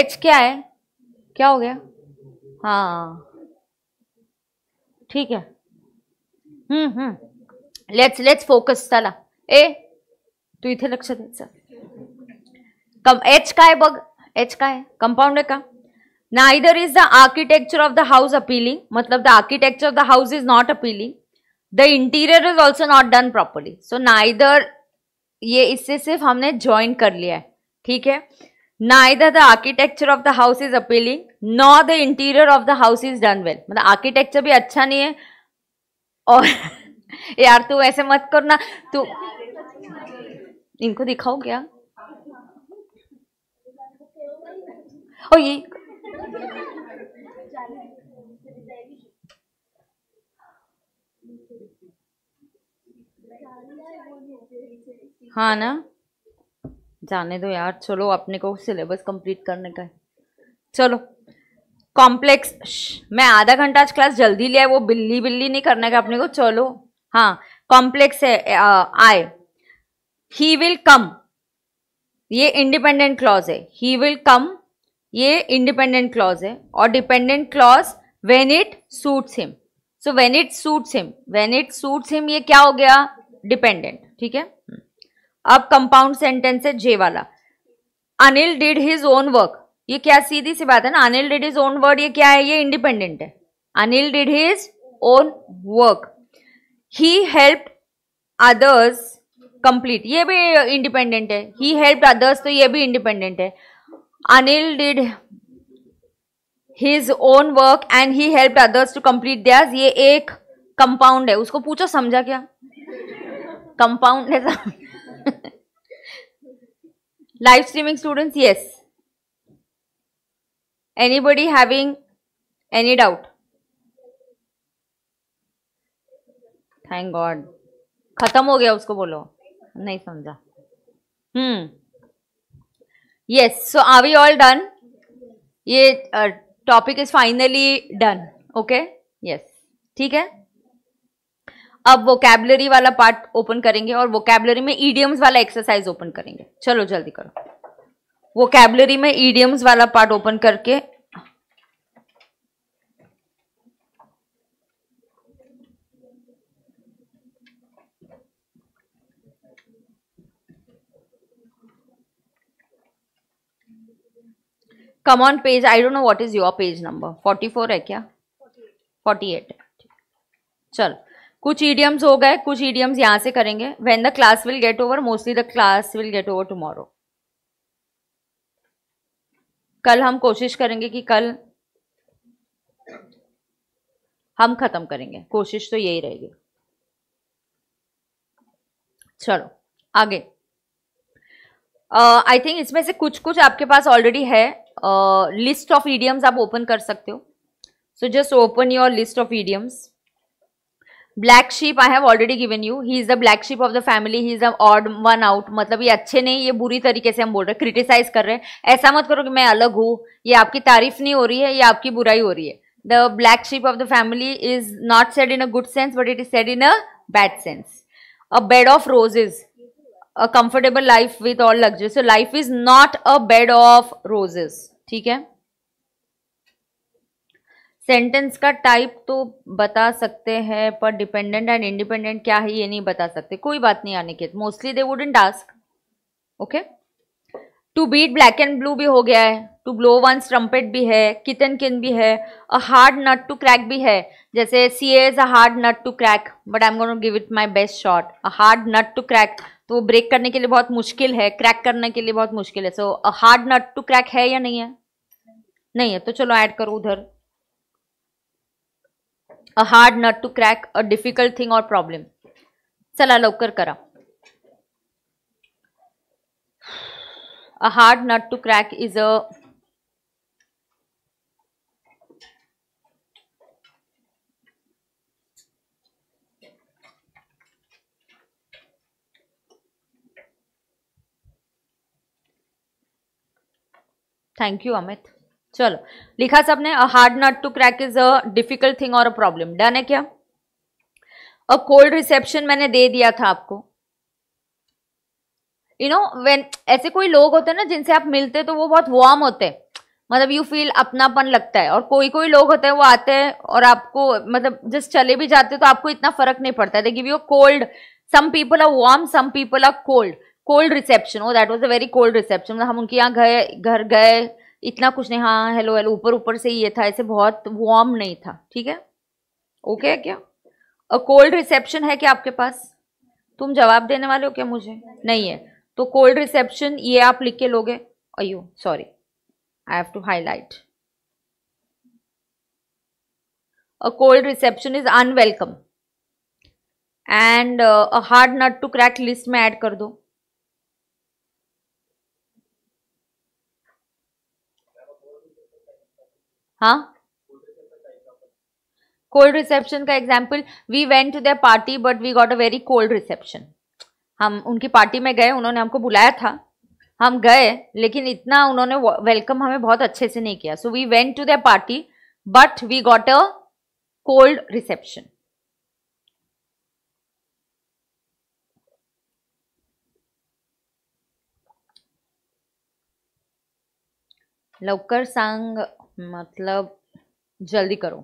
एच क्या है क्या हो गया हाँ ठीक है hmm hmm let's let's focus चला ए तू इथे लक्ष द्यायचं कम एच काय बघ एच काय कंपाउंड आहे का neither is the architecture of the house appealing मतलब the architecture of the house is not appealing the interior is also not done properly so neither ये इससे सिर्फ हमने ज्वाइन कर लिया है ठीक है neither the architecture of the house is appealing nor the interior of the house is done well मतलब architecture भी अच्छा नहीं है और यार तू ऐसे मत करना तू इनको दिखाओ क्या ओ ये हाँ ना जाने दो यार चलो अपने को सिलेबस कंप्लीट करने का है चलो कॉम्प्लेक्स मैं आधा घंटा आज क्लास जल्दी लिया है वो बिल्ली बिल्ली नहीं करने का अपने को चलो हाँ कॉम्प्लेक्स है आए ही विल कम ये इंडिपेंडेंट क्लॉज है ही विल कम ये इंडिपेंडेंट क्लॉज है और dependent clause when it suits him so when it suits him when it suits him ये क्या हो गया डिपेंडेंट ठीक है अब कंपाउंड सेंटेंस है जे वाला Anil did his own work ये क्या सीधी सी बात है ना Anil did his own word ये क्या है ये इंडिपेंडेंट है Anil did his own work he help others complete ये भी इंडिपेंडेंट है ही हेल्प अदर्स तो ये भी इंडिपेंडेंट है Anil did his own work and he help others to complete theirs ये एक कंपाउंड है उसको पूछो समझा क्या कंपाउंड है तो- live streaming students yes anybody having any doubt thank God खत्म हो गया उसको बोलो नहीं समझा hmm yes so are we all done ये topic is finally done okay yes ठीक है अब वोकेबलरी वाला पार्ट ओपन करेंगे और वोकेबलरी में ईडियम्स वाला एक्सरसाइज ओपन करेंगे चलो जल्दी करो वोकेबलरी में ईडियम्स वाला पार्ट ओपन करके come on page I don't know what is your page number forty four है क्या फोर्टी है चलो कुछ ईडियम्स हो गए कुछ ईडियम्स यहाँ से करेंगे when the class will get over mostly the class will get over tomorrow कल हम कोशिश करेंगे कि कल हम खत्म करेंगे कोशिश तो यही रहेगी चलो आगे आई uh, थिंक इसमें से कुछ कुछ आपके पास ऑलरेडी है लिस्ट ऑफ ईडियम्स आप ओपन कर सकते हो so just open your list of idioms black sheep I have already given you he is the black sheep of the family he is odd one out मतलब ये अच्छे नहीं ये बुरी तरीके से हम बोल रहे हैं क्रिटिसाइज कर रहे हैं ऐसा मत करो कि मैं अलग हूँ ये आपकी तारीफ नहीं हो रही है ये आपकी बुराई हो रही है the black sheep of the family is not said in a good sense but it is said in a bad sense a bed of roses a comfortable life with all luxury so life is not a bed of roses ठीक है sentence का type तो बता सकते हैं पर dependent and independent क्या है ये नहीं बता सकते कोई बात नहीं आने के mostly they wouldn't ask okay to beat black and blue भी हो गया है टू ब्लो वन ट्रम्पेट भी है किटन किन भी है a hard nut to crack भी है जैसे see as a hard nut to crack but I am got give it my best shot a hard nut to crack तो वो break करने के लिए बहुत मुश्किल है क्रैक करने के लिए बहुत मुश्किल है so a hard nut to crack है या नहीं है नहीं है तो चलो ऐड करो उधर a hard nut to crack a difficult thing और प्रॉब्लेम चला लवकर करा a hard nut to crack is a thank you Amit चलो लिखा सबने a hard nut to crack is a difficult thing और अ प्रॉब्लम डन है क्या अ कोल्ड रिसेप्शन मैंने दे दिया था आपको यू नो वेन ऐसे कोई लोग होते हैं ना जिनसे आप मिलते तो वो बहुत वार्म होते हैं मतलब यू फील अपनापन लगता है और कोई कोई लोग होते हैं वो आते हैं और आपको मतलब जस्ट चले भी जाते तो आपको इतना फर्क नहीं पड़ता है you cold some people are warm some people are cold cold reception हो that was a very cold reception हम उनके यहाँ गए घर गए इतना कुछ नहीं हाँ हेलो हेलो ऊपर ऊपर से ये था ऐसे बहुत वार्म नहीं था ठीक है ओके है क्या अ कोल्ड रिसेप्शन है क्या आपके पास तुम जवाब देने वाले हो क्या मुझे नहीं है तो कोल्ड रिसेप्शन ये आप लिख के लोगे अयो sorry I have to highlight a cold reception is unwelcome and a hard nut to crack list में ऐड कर दो हाँ कोल्ड रिसेप्शन का example we went to their party but we got a very cold reception हम उनकी party में गए उन्होंने हमको बुलाया था हम गए लेकिन इतना उन्होंने वेलकम हमें बहुत अच्छे से नहीं किया so we went to their party but we got a cold reception लवकर सांग मतलब जल्दी करो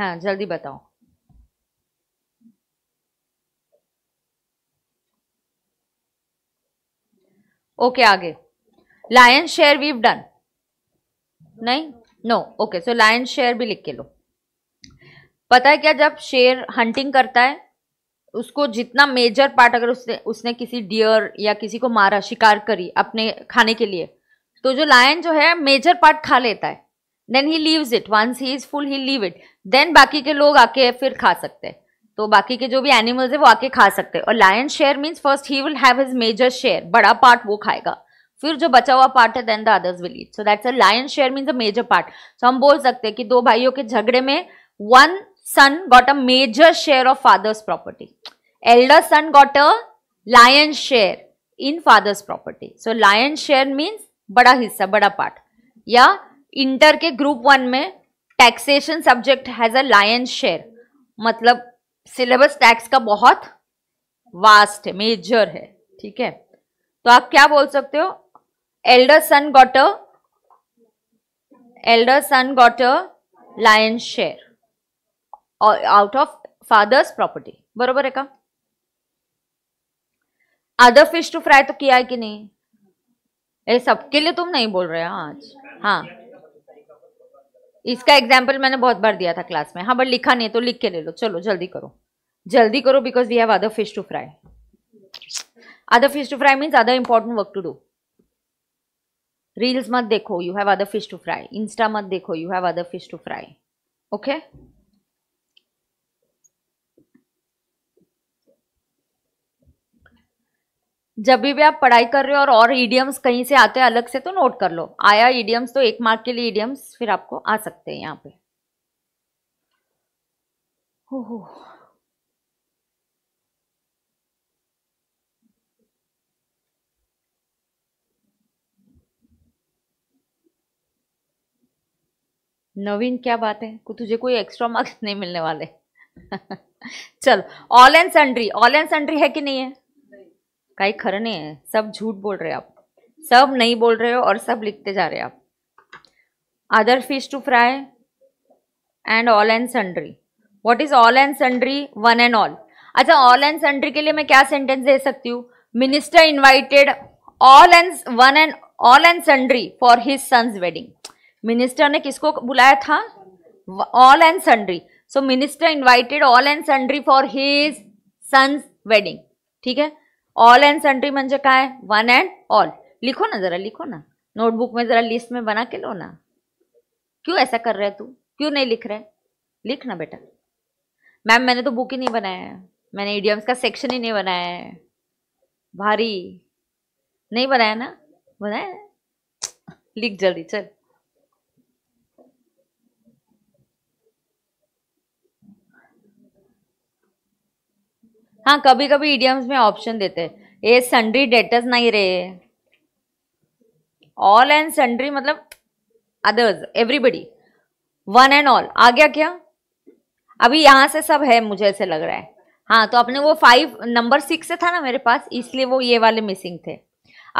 हाँ जल्दी बताओ ओके आगे लायन शेयर वीव डन नहीं no okay so lion share भी लिख के लो पता है क्या जब शेर हंटिंग करता है उसको जितना मेजर पार्ट अगर उसने उसने किसी डियर या किसी को मारा शिकार करी अपने खाने के लिए तो जो लायन जो है मेजर पार्ट खा लेता है then he leave it once he is full he leave it then बाकी के लोग आके फिर खा सकते हैं तो बाकी के जो भी एनिमल्स है वो आके खा सकते हैं और lion share means first he will have his major share बड़ा पार्ट वो खाएगा फिर जो बचा हुआ पार्ट है then the others will eat so that's a lion share means a major part so हम बोल सकते हैं कि दो भाइयों के झगड़े में one son got a major share of father's property elder son got a lion share in father's property so lion share means बड़ा हिस्सा बड़ा पार्ट या इंटर के ग्रुप वन में taxation subject has a lion share मतलब syllabus tax का बहुत vast है मेजर है ठीक है तो आप क्या बोल सकते हो elder son got a elder son got a lion share out of father's property बरोबर है का अदर फिश टू फ्राई तो किया है कि नहीं ये सबके लिए तुम नहीं बोल रहे हो आज हाँ इसका एग्जाम्पल मैंने बहुत बार दिया था क्लास में हाँ बट लिखा नहीं तो लिख के ले लो चलो जल्दी करो जल्दी करो because we have other fish to fry other fish to fry means other important work to do reels मत देखो you have other fish to fry Insta मत देखो you have other fish to fry okay जब भी आप पढ़ाई कर रहे हो और और ईडियम्स कहीं से आते हैं अलग से तो नोट कर लो आया ईडियम्स तो एक मार्क के लिए ईडियम्स फिर आपको आ सकते हैं यहाँ पे हो नवीन क्या बात है को तुझे कोई एक्स्ट्रा मार्क्स नहीं मिलने वाले चल all and sundry all and sundry है कि नहीं है काही खर नहीं है सब झूठ बोल रहे आप सब नहीं बोल रहे हो और सब लिखते जा रहे आप other fish to fry and all and sundry what is all and sundry one and all अच्छा ऑल एंड सन्ड्री के लिए मैं क्या सेंटेंस दे सकती हूँ minister invited all and one and all and sundry for his son's wedding minister ने किसको बुलाया था all and sundry so minister invited all and sundry for his son's wedding ठीक है ऑल एंड सन्ट्री मे का वन एंड ऑल लिखो ना जरा लिखो ना नोटबुक में जरा लिस्ट में बना के लो ना क्यों ऐसा कर रहे है तू क्यों नहीं लिख रहे लिख ना बेटा मैम मैंने तो बुक ही नहीं बनाया है मैंने इडियम्स का सेक्शन ही नहीं बनाया है भारी नहीं बनाया ना बनाया लिख जल्दी चल हाँ कभी कभी ईडियम्स में ऑप्शन देते हैं ये सन्ड्री डेटर्स नहीं रहे ऑल एंड सन्ड्री मतलब others everybody one and all आ गया क्या अभी यहां से सब है मुझे ऐसे लग रहा है हाँ तो आपने वो फाइव नंबर सिक्स था ना मेरे पास इसलिए वो ये वाले मिसिंग थे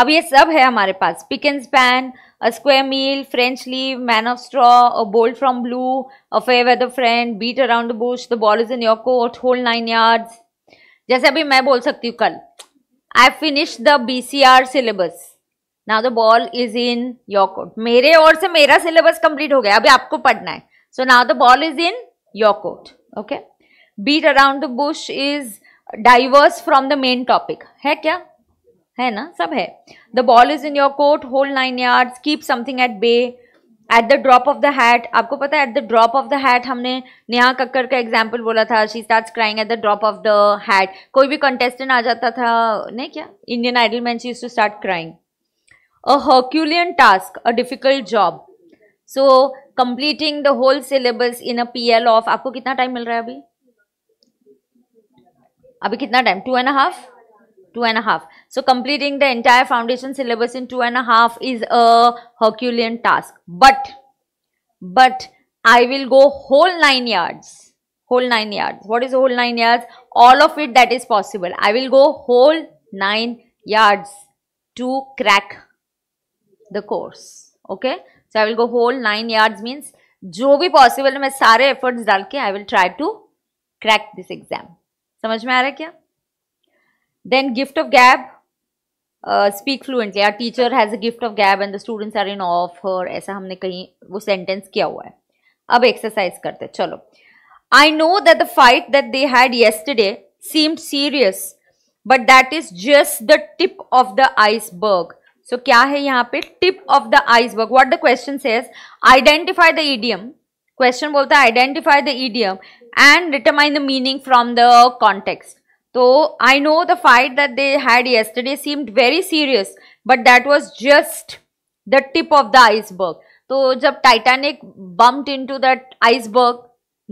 अब ये सब है हमारे पास pick and span square mile French leave man of straw bolt from blue a fair weather friend beat around bush the ball is in your court whole nine yards जैसे अभी मैं बोल सकती हूँ कल I finish the B C R syllabus ना the ball is in your court मेरे ओर से मेरा सिलेबस कंप्लीट हो गया अभी आपको पढ़ना है सो ना the ball is in your court okay beat around the bush is diverse from the main topic है क्या है ना सब है the ball is in your court whole nine yard keep something at bay at the drop of the hat आपको पता है at the drop of the hat हमने नेहा कक्कर का एग्जाम्पल बोला था she start crying at the drop of the hat कोई भी contestant आ जाता था नहीं क्या Indian Idol man she to start crying a herculean task a difficult job so completing the whole syllabus in a P L off आपको कितना time मिल रहा है अभी अभी कितना time two and half two and a half. So completing the entire foundation syllabus in two and a half is a Herculean task. But, but I will go whole nine yards. Whole nine yards. What is whole nine yards? All of it that is possible. I will go whole nine yards to crack the course. Okay. So I will go whole nine yards means jo भी possible, है मैं सारे efforts dalke, I will try to crack this exam. Exam समझ में आ रहा क्या then gift of gab, uh, speak fluently. Our teacher has a gift of gab and the students are in awe of her. ऐसा हमने कहीं वो sentence किया हुआ है. अब exercise करते चलो. I know that the fight that they had yesterday seemed serious, but that is just the tip of the iceberg. So क्या है यहाँ पे tip of the iceberg? What the question says? Identify the idiom. Question बोलता है identify the idiom and determine the meaning from the context. तो I know the fight that they had yesterday seemed very serious but that was just the tip of the iceberg तो जब Titanic bumped to that iceberg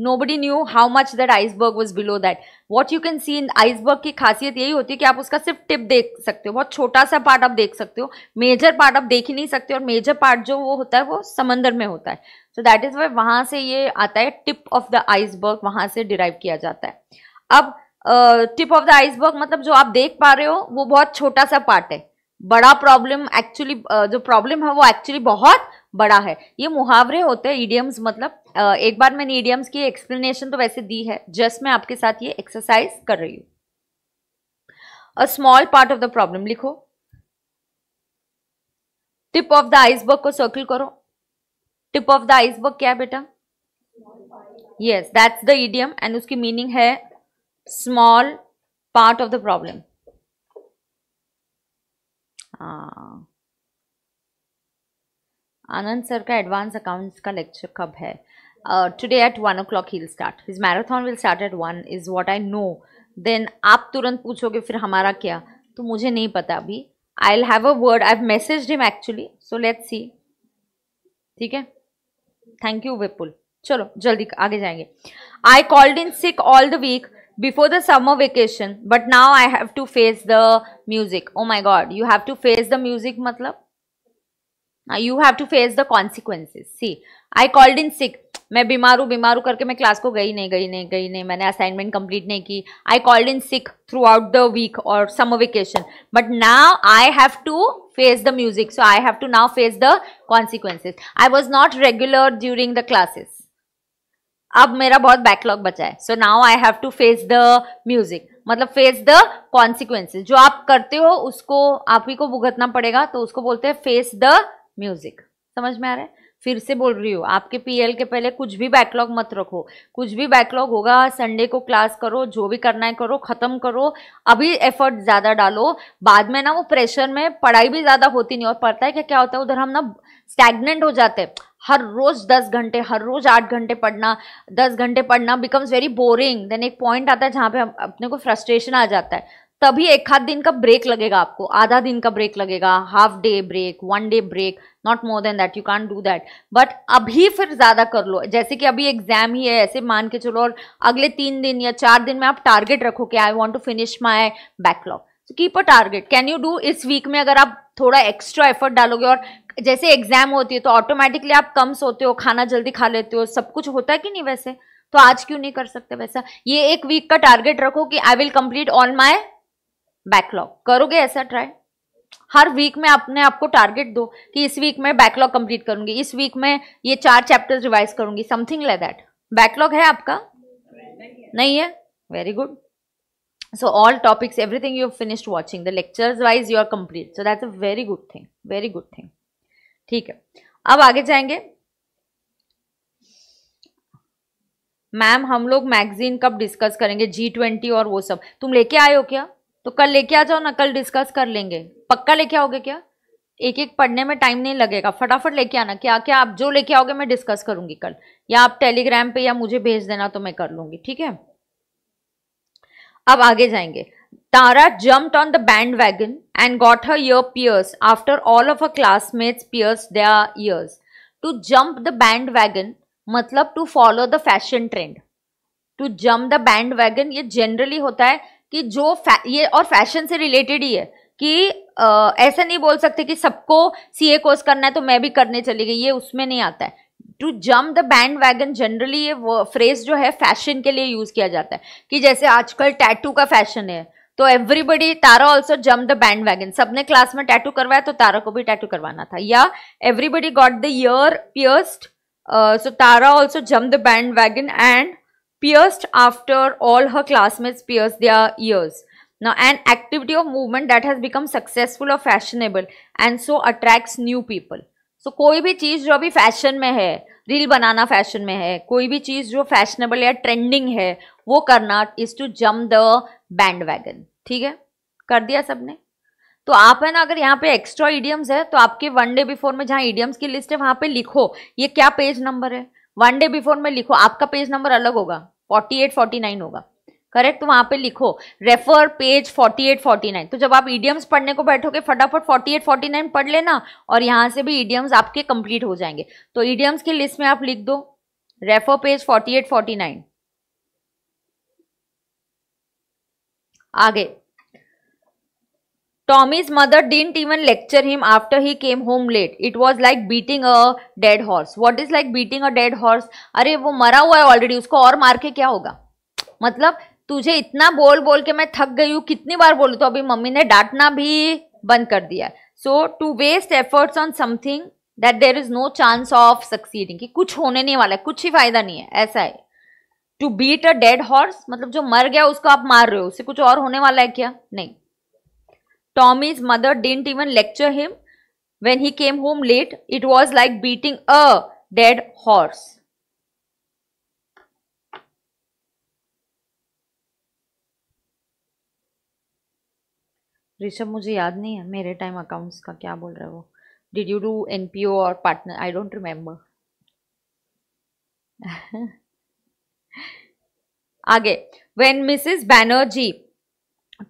nobody knew how much that iceberg was below that what you can see in iceberg की खासियत यही होती है कि आप उसका सिर्फ टिप देख सकते हो बहुत छोटा सा पार्ट आप देख सकते हो मेजर पार्ट आप देख ही नहीं सकते और मेजर पार्ट जो वो होता है वो समंदर में होता है सो दैट इज वाई वहां से ये आता है टिप ऑफ द आइसबर्ग वहां से डिराइव किया जाता है अब टिप ऑफ द आइसबर्ग मतलब जो आप देख पा रहे हो वो बहुत छोटा सा पार्ट है बड़ा प्रॉब्लम एक्चुअली जो प्रॉब्लम है वो एक्चुअली बहुत बड़ा है ये मुहावरे होते हैं ईडियम्स मतलब uh, एक बार मैंने ईडियम्स की एक्सप्लेनेशन तो वैसे दी है जस्ट मैं आपके साथ ये एक्सरसाइज कर रही हूं a small part of the problem लिखो टिप ऑफ द आइसबर्ग को सर्कल करो टिप ऑफ द आइसबर्ग क्या है बेटा yes that's the idiom and उसकी मीनिंग है small part of the problem. Anand sir का एडवांस अकाउंट्स का लेक्चर कब है today at one o'clock he'll start his marathon will start at one is what I know then आप तुरंत पूछोगे फिर हमारा क्या तो मुझे नहीं पता अभी I'll have a word I have message him actually so let see ठीक है थैंक यू विपुल चलो जल्दी आगे जाएंगे I called in sick all the week before the summer vacation but now I have to face the music. Oh my god, you have to face the music matlab. Now you have to face the consequences. See, I called in sick. मैं बीमार हूँ बीमार हूँ करके मैं class को गई नहीं गई नहीं गई नहीं मैंने असाइनमेंट कंप्लीट नहीं की I called in sick throughout the week और summer vacation but now I have to face the music so I have to now face the consequences I was not regular during the classes अब मेरा बहुत backlog बचा है so now I have to face the music मतलब face the consequences जो आप करते हो उसको आप ही को भुगतना पड़ेगा तो उसको बोलते हैं फेस द म्यूजिक समझ में आ रहा है फिर से बोल रही हूँ आपके पीएल के पहले कुछ भी बैकलॉग मत रखो कुछ भी बैकलॉग होगा संडे को क्लास करो जो भी करना है करो ख़त्म करो अभी एफर्ट ज़्यादा डालो बाद में ना वो प्रेशर में पढ़ाई भी ज़्यादा होती नहीं और पढ़ता है क्या क्या होता है उधर हम ना स्टैगनेंट हो जाते हैं हर रोज़ दस घंटे हर रोज़ आठ घंटे पढ़ना दस घंटे पढ़ना बिकम्स वेरी बोरिंग देन एक पॉइंट आता है जहाँ पे अपने को फ्रस्ट्रेशन आ जाता है तभी एक आध दिन का ब्रेक लगेगा आपको आधा दिन का ब्रेक लगेगा half day break one day break not more than that you can do that but अभी फिर ज़्यादा कर लो जैसे कि अभी एग्जाम ही है ऐसे मान के चलो और अगले तीन दिन या चार दिन में आप टारगेट रखो कि I want to finish my backlog keep a target can you do इस वीक में अगर आप थोड़ा एक्स्ट्रा एफर्ट डालोगे और जैसे एग्जाम होती है तो ऑटोमेटिकली आप कम सोते हो खाना जल्दी खा लेते हो सब कुछ होता है कि नहीं वैसे तो आज क्यों नहीं कर सकते वैसा ये एक वीक का टारगेट रखो कि I will complete on my backlog करोगे ऐसा ट्राई हर वीक में अपने आपको टारगेट दो कि इस वीक में बैकलॉग कंप्लीट करूंगी इस वीक में ये चार चैप्टर रिवाइज करूंगी समथिंग लाइक दैट बैकलॉग है आपका नहीं है very good so all topics everything you finished watching the lecture wise you are complete so that's a very good thing very good thing ठीक है अब आगे जाएंगे मैम हम लोग मैगजीन कब डिस्कस करेंगे जी ट्वेंटी और वो सब तुम लेके आए हो क्या तो कल लेके आ जाओ ना कल डिस्कस कर लेंगे पक्का लेके आओगे क्या एक एक पढ़ने में टाइम नहीं लगेगा फटाफट लेके आना क्या क्या आप जो लेके आओगे मैं डिस्कस करूंगी कल या आप टेलीग्राम पे या मुझे भेज देना तो मैं कर लूंगी ठीक है अब आगे जाएंगे Tara jumped on the bandwagon and got her ear pierced after all of her classmates pierced their ears. To jump the bandwagon मतलब to follow the fashion trend to jump the bandwagon ये generally होता है कि जो ये और fashion से related ही है कि ऐसा नहीं बोल सकते कि सबको सी ए कोर्स करना है तो मैं भी करने चली गई ये उसमें नहीं आता है to jump the bandwagon generally ये फ्रेज जो है फैशन के लिए यूज़ किया जाता है कि जैसे आजकल टैटू का फैशन है तो everybody Tara also jump the bandwagon सबने क्लास में टैटू करवाया तो तारा को भी टैटू करवाना था या everybody got the ear pierced so Tara also jump the bandwagon and pierced after all her classmates pierced their ears. Now, an activity or movement that has become successful or fashionable and so attracts new people. So, कोई भी चीज़ जो अभी fashion में है reel बनाना fashion में है कोई भी चीज़ जो फैशनेबल या ट्रेंडिंग है वो करना is to jump the bandwagon ठीक है कर दिया सबने तो आप है ना अगर यहाँ पे एक्स्ट्रा ईडियम्स है तो आपके वन डे बिफोर में जहाँ ईडियम्स की लिस्ट है वहाँ पे लिखो ये क्या पेज नंबर है वन डे बिफोर में लिखो आपका पेज नंबर अलग होगा फोर्टी एट फोर्टी नाइन होगा करेक्ट तो वहाँ पे लिखो रेफर पेज 48 49 तो जब आप ईडियम्स पढ़ने को बैठोगे फटाफट 48 49 पढ़ लेना और यहाँ से भी ईडियम्स आपके कंप्लीट हो जाएंगे तो ईडियम्स की लिस्ट में आप लिख दो रेफर पेज फोर्टी नाइन आगे Tommy's mother didn't even lecture him after he came home late. It was like beating a dead horse. What is like beating a dead horse? अरे वो मरा हुआ है ऑलरेडी उसको और मार के क्या होगा मतलब तुझे इतना बोल बोल के मैं थक गई हूँ कितनी बार बोलू तो अभी मम्मी ने डांटना भी बंद कर दिया है so to waste efforts on something that there is no chance of succeeding कुछ होने नहीं वाला है कुछ ही फायदा नहीं है ऐसा है to beat a dead horse मतलब जो मर गया उसको आप मार रहे हो उससे कुछ और होने वाला है क्या नहीं Tommy's mother didn't even lecture him when he came home late. It was like beating a dead horse. Rishabh, मुझे याद नहीं है मेरे time accounts का क्या बोल रहा है वो Did you do NPO or partner? I don't remember. आगे When Mrs. Banerjee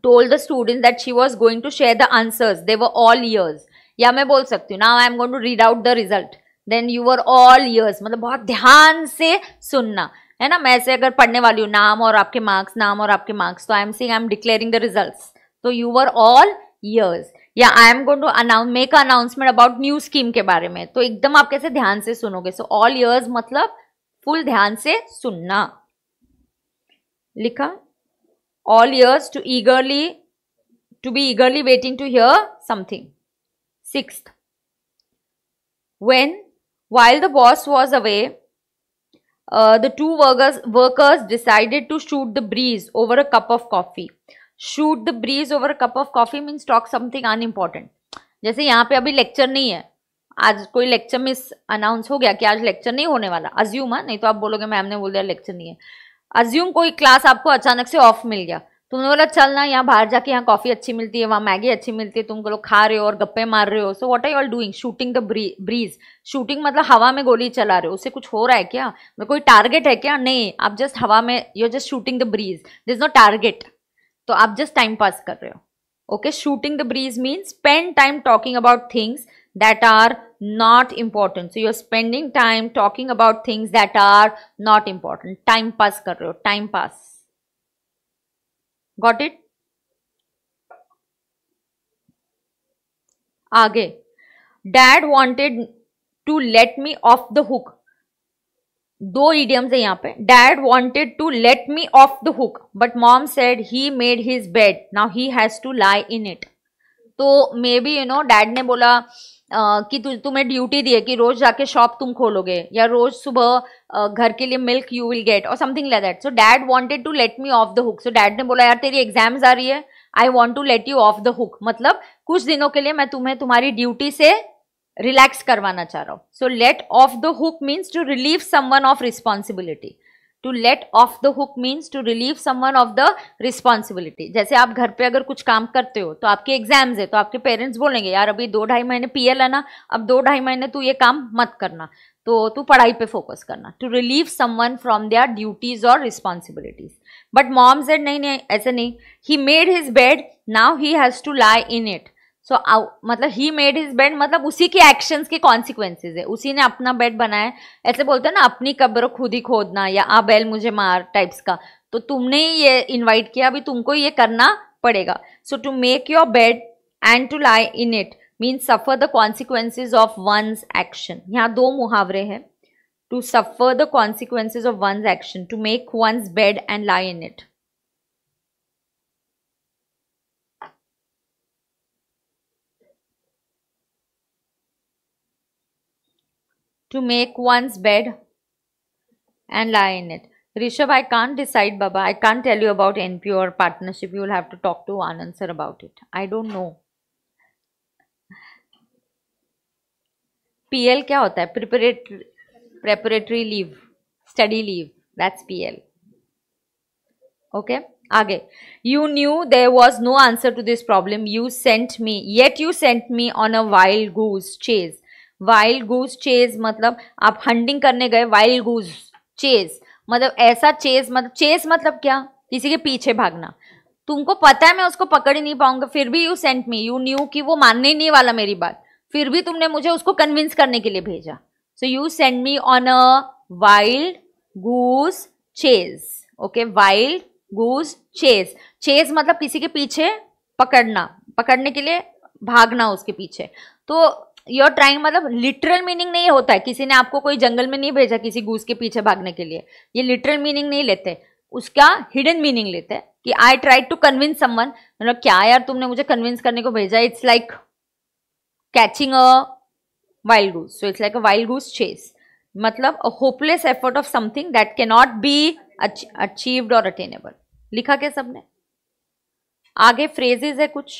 told the student that she was going to share the answers they were all ears या मैं बोल सकती हूँ now I am going to read out the result then you are all ears मतलब बहुत ध्यान से सुनना है ना मैं ऐसे अगर पढ़ने वाली हूँ नाम और आपके मार्क्स नाम और आपके मार्क्स तो I am seeing I am declaring the result तो यू आर ऑल ईयर्स या I am going to announce make announcement about new scheme के बारे में तो एकदम आप कैसे ध्यान से सुनोगे सो ऑल ईयर्स मतलब फुल ध्यान से सुनना लिखा all ears to eagerly to be eagerly waiting to hear something. Sixth, when while the boss was away, uh, the two workers, workers decided to shoot the breeze over a cup of coffee. Shoot the breeze over a cup of coffee means talk something unimportant. जैसे यहाँ पे अभी lecture नहीं है आज कोई lecture miss announce हो गया कि आज लेक्चर नहीं होने वाला अज्यूम नहीं तो आप बोलोगे मैम ने बोल दिया लेक्चर नहीं है अज्यूम कोई क्लास आपको अचानक से ऑफ मिल गया तुमने बोला चलना यहाँ बाहर जाके यहाँ कॉफ़ी अच्छी मिलती है वहाँ मैगी अच्छी मिलती है तुम लोग खा रहे हो और गप्पे मार रहे हो so what are you all doing shooting the breeze shooting मतलब हवा में गोली चला रहे हो उससे कुछ हो रहा है क्या मैं मतलब कोई टारगेट है क्या नहीं आप जस्ट हवा में you are just shooting the breeze there is no target तो आप जस्ट टाइम पास कर रहे हो okay shooting the breeze means spend time talking about things that are not important. So you're spending time talking about things that are not important. Time pass kar rahe ho. Time pass. Got it? Aage. Dad wanted to let me off the hook. Do idioms hai pe. Dad wanted to let me off the hook. But mom said he made his bed. Now he has to lie in it. So maybe you know dad ne bola. कि तु, तुम्हें duty दी है कि रोज जाके shop तुम खोलोगे या रोज सुबह घर के लिए मिल्क यू विल गेट और something like that so dad wanted to let me off the hook सो डैड ने बोला यार तेरी एग्जाम्स आ रही है I want to let you off the hook मतलब कुछ दिनों के लिए मैं तुम्हें तुम्हारी ड्यूटी से रिलैक्स करवाना चाह रहा हूँ so let off the hook means to relieve someone of responsibility to let off the hook means to relieve someone of the responsibility जैसे आप घर पे अगर कुछ काम करते हो तो आपके एग्जाम्स है तो आपके पेरेंट्स बोलेंगे यार अभी दो ढाई महीने पी एल है ना अब दो ढाई महीने तू ये काम मत करना तो तू पढ़ाई पे फोकस करना to relieve someone from their duties और रिस्पॉन्सिबिलिटीज बट मॉम एड नहीं नहीं ऐसे नहीं he made his bed now he has to lie in it so so, मतलब ही मेड हिज बेड मतलब उसी के एक्शंस के कॉन्सिक्वेंसेज है उसी ने अपना बेड बनाया ऐसे बोलते हैं ना अपनी कब्र खुद ही खोदना या आ बैल मुझे मार टाइप्स का तो तुमने ही ये इन्वाइट किया अभी तुमको ये करना पड़ेगा so to make your bed and to lie in it mean suffer the consequences of one's action यहाँ दो मुहावरे हैं to suffer the consequences of one's action to make one's bed and lie in it to make one's bed and lie in it. Rishabh, I can't decide, Baba. I can't tell you about NPO or partnership. You will have to talk to Anand sir about it. I don't know. PL क्या होता है preparatory preparatory leave, study leave. That's PL. Okay. आगे you knew there was no answer to this problem. You sent me, yet you sent me on a wild goose chase. Wild goose chase मतलब आप handing करने गए wild goose chase मतलब ऐसा chase मतलब chase मतलब क्या किसी के पीछे भागना तुमको पता है मैं उसको पकड़ ही नहीं पाऊंगा फिर भी you sent me you knew कि वो मानने ही नहीं वाला मेरी बात फिर भी तुमने मुझे उसको कन्विंस करने के लिए भेजा so you send me on a wild goose chase okay wild goose chase chase मतलब किसी के पीछे पकड़ना पकड़ने के लिए भागना उसके पीछे तो योर ट्राइंग मतलब लिटरल मीनिंग नहीं होता है किसी ने आपको कोई जंगल में नहीं भेजा किसी गूस के पीछे भागने के लिए ये लिटरल मीनिंग नहीं लेते उसका हिडन मीनिंग लेते हैं कि I try to convince someone मतलब क्या यार तुमने मुझे कन्विंस करने को भेजा it's like catching a wild goose so it's like a wild goose chase मतलब a hopeless effort of something that can not be achieved और अटेनेबल लिखा क्या सबने आगे फ्रेजेज है कुछ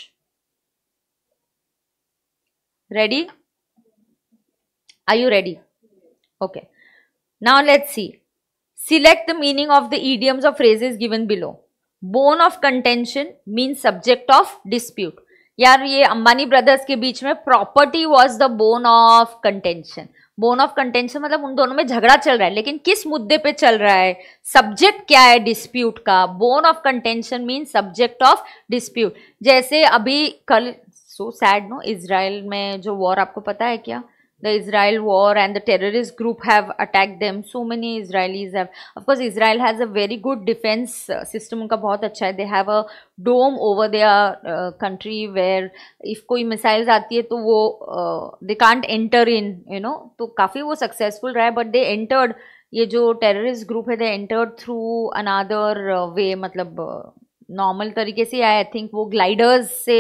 ready Are you ready? Okay. Now let's see. Select the meaning of the idioms or phrases given below. Bone of contention means subject of dispute यार ये Ambani brothers के बीच में property was the bone of contention bone of contention मतलब उन दोनों में झगड़ा चल रहा है लेकिन किस मुद्दे पे चल रहा है सब्जेक्ट क्या है डिस्प्यूट का bone of contention mean subject of dispute जैसे अभी कल सो सैड नो इसराइल में जो वॉर आपको पता है क्या the Israel war and the terrorist group have attacked them. So many Israelis have. Of course, Israel has a very good defense system. unka bahut acha hai They have a dome over their uh, country where if koi missiles aati hai to wo uh, they can't enter in. You know, to kafi wo successful raha But they entered ये जो terrorist group है दे entered through अनादर वे मतलब normal तरीके से I think वो gliders से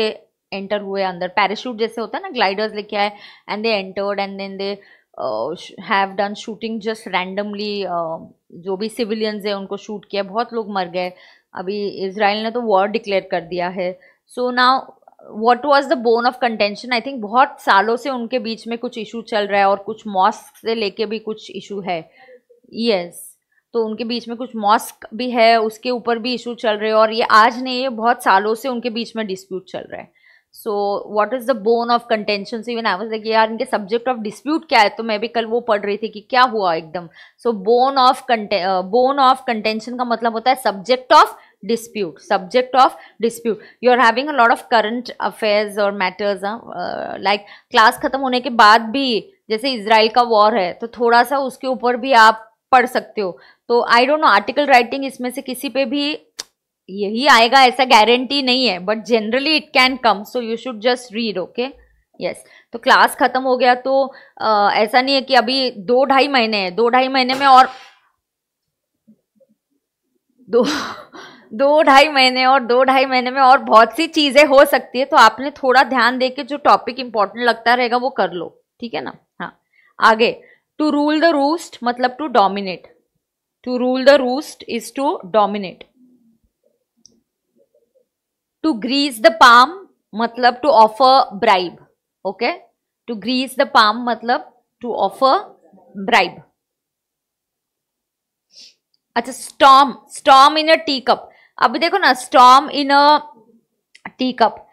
enter हुए अंदर पैराशूट जैसे होता है ना ग्लाइडर्स लेके आए and they entered and then they have done shooting just randomly जो भी सिविलियंस हैं उनको शूट किया बहुत लोग मर गए अभी इसराइल ने तो वॉर डिक्लेयर कर दिया है so now what was the bone of contention I think बहुत सालों से उनके बीच में कुछ इशू चल रहा है और कुछ मॉस्क से लेके भी कुछ इशू है यस yes. तो उनके बीच में कुछ मॉस्क भी है उसके ऊपर भी इशू चल रहे हैं और ये आज नहीं है बहुत सालों से उनके बीच में डिस्प्यूट चल रहा है so what is the bone of contention even I was like यार इनके सब्जेक्ट ऑफ डिस्प्यूट क्या है तो मैं भी कल वो पढ़ रही थी कि क्या हुआ एकदम so bone of bone of contention का मतलब होता है subject of dispute subject of dispute you are having a lot of current affairs और मैटर्स लाइक क्लास खत्म होने के बाद भी जैसे इसराइल का वॉर है तो थोड़ा सा उसके ऊपर भी आप पढ़ सकते हो तो I don't know article writing इसमें से किसी पे भी यही आएगा ऐसा गारंटी नहीं है but generally it can come so you should just read okay yes तो क्लास ख़त्म हो गया तो आ, ऐसा नहीं है कि अभी दो ढाई महीने हैं दो ढाई महीने में और दो दो ढाई महीने और दो ढाई महीने में और बहुत सी चीज़ें हो सकती है तो आपने थोड़ा ध्यान दे के जो टॉपिक इंपॉर्टेंट लगता रहेगा वो कर लो ठीक है ना हाँ आगे टू रूल द रूस्ट मतलब to dominate to rule the roost is to dominate to grease the palm मतलब to offer bribe okay to grease the palm मतलब टू ऑफर ब्राइब अच्छा storm storm in a tea cup अब देखो ना storm in a tea cup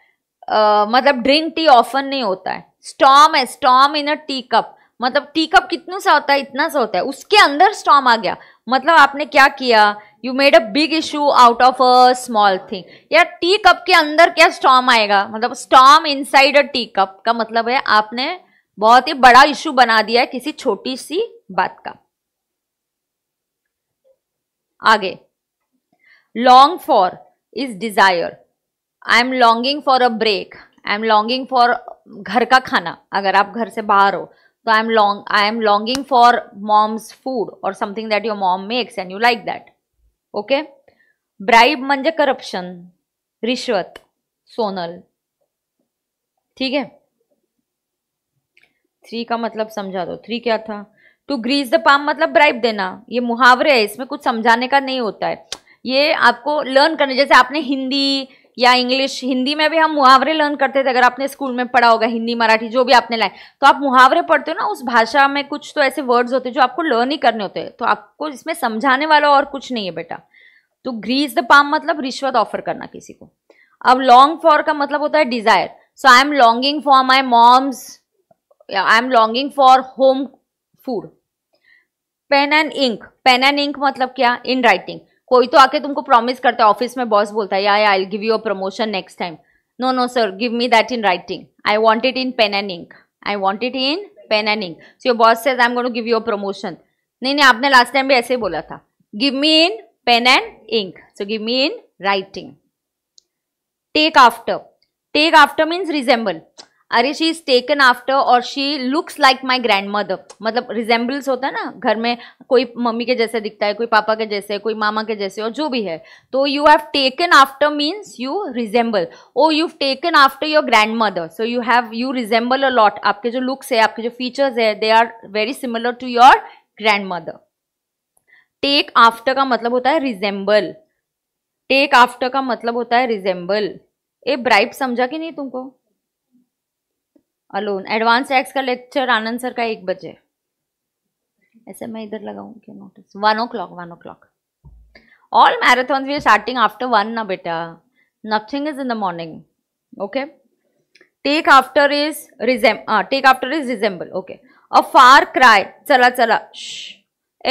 मतलब drink tea often नहीं होता है स्टॉम है storm in a tea cup मतलब टी कप कितना सा होता है इतना सा होता है उसके अंदर स्टॉम आ गया मतलब आपने क्या किया you made a big issue out of a small thing यार टी कप के अंदर क्या स्टॉम आएगा मतलब storm inside a tea cup का मतलब है आपने बहुत ही बड़ा इशू बना दिया है किसी छोटी सी बात का आगे long for is desire I am longing for a break I am longing for घर का खाना अगर आप घर से बाहर हो तो I am long I am longing for mom's food और something that your mom makes and you like that okay bribe म्हणजे करप्शन रिश्वत सोनल ठीक है थ्री का मतलब समझा दो थ्री क्या था टू ग्रीस द पाम मतलब ब्राइब देना ये मुहावरे है इसमें कुछ समझाने का नहीं होता है ये आपको लर्न करने जैसे आपने हिंदी या इंग्लिश हिंदी में भी हम मुहावरे लर्न करते थे अगर आपने स्कूल में पढ़ा होगा हिंदी मराठी जो भी आपने लाए तो आप मुहावरे पढ़ते हो ना उस भाषा में कुछ तो ऐसे वर्ड्स होते हैं जो आपको लर्न ही करने होते हैं तो आपको इसमें समझाने वाला और कुछ नहीं है बेटा तो ग्रीज द पाम मतलब रिश्वत ऑफर करना किसी को अब लॉन्ग फॉर का मतलब होता है desire so I am longing for my mom's I am longing for home food pen and ink pen and ink मतलब क्या इन राइटिंग कोई तो आके तुमको प्रॉमिस करता है ऑफिस में बॉस बोलता है या I give you a promotion next time no no sir give me that in writing I want it in pen and ink I want it in pen and ink so your boss says I am got give you a promotion नहीं नहीं आपने last time भी ऐसे ही बोला था give me in pen and ink so give me in writing take after take after means resemble अरे she is taken after और she looks like my grand mother मतलब रिजेंबल्स होता है ना घर में कोई मम्मी के जैसे दिखता है कोई पापा के जैसे कोई मामा के जैसे और जो भी है तो you have taken after means you resemble oh you taken after your grand mother so you have you resemble a lot आपके जो लुक्स है आपके जो फीचर्स है they are very similar to your grand mother take after का मतलब होता है रिजेंबल टेक आफ्टर का मतलब होता है रिजेंबल ए ब्राइब समझा कि नहीं तुमको अलोन एडवांस एक्स का लेक्चर आनंद सर का एक बजे ऐसे मैं इधर लगाऊं क्या notice one o'clock one o'clock all marathon we are starting after one ना बेटा nothing is in the morning okay take after is resemble take after is resemble okay a far cry चला चला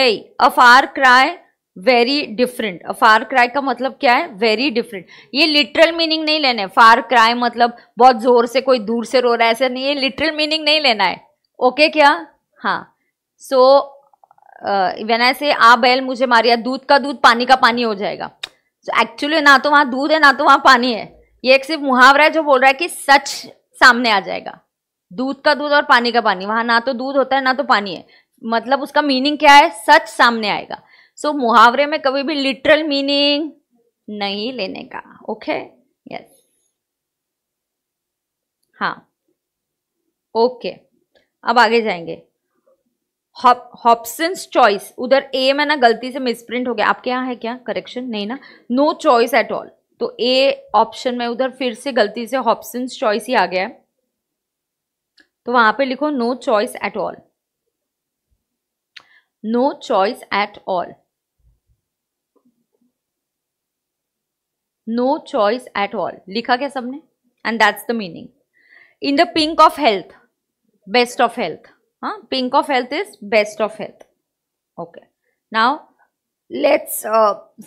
a a far cry very different far cry का मतलब क्या है very different ये literal meaning नहीं लेना है फार क्राई मतलब बहुत जोर से कोई दूर से रो रहा है ऐसा नहीं ये लिटरल मीनिंग नहीं लेना है ओके okay, क्या हाँ सो वेन आई से आ बैल मुझे मारिया दूध का दूध पानी का पानी हो जाएगा सो एक्चुअली ना तो वहाँ दूध है ना तो वहाँ पानी है ये एक सिर्फ मुहावरा है जो बोल रहा है कि सच सामने आ जाएगा दूध का दूध और पानी का पानी वहाँ ना तो दूध होता है ना तो पानी है मतलब उसका मीनिंग क्या है सच सामने आएगा सो so, मुहावरे में कभी भी लिटरल मीनिंग नहीं लेने का ओके यस हाँ ओके okay. अब आगे जाएंगे हॉप्सन्स चॉइस उधर ए में ना गलती से मिसप्रिंट हो गया आपके यहाँ है क्या करेक्शन नहीं ना नो चॉइस एट ऑल तो ए ऑप्शन में उधर फिर से गलती से हॉप्सन्स चॉइस ही आ गया है तो वहां पे लिखो no choice at all no choice at all no choice at all लिखा क्या सबने and that's the meaning in the pink of health best of health हाँ pink of health is best of health okay now let's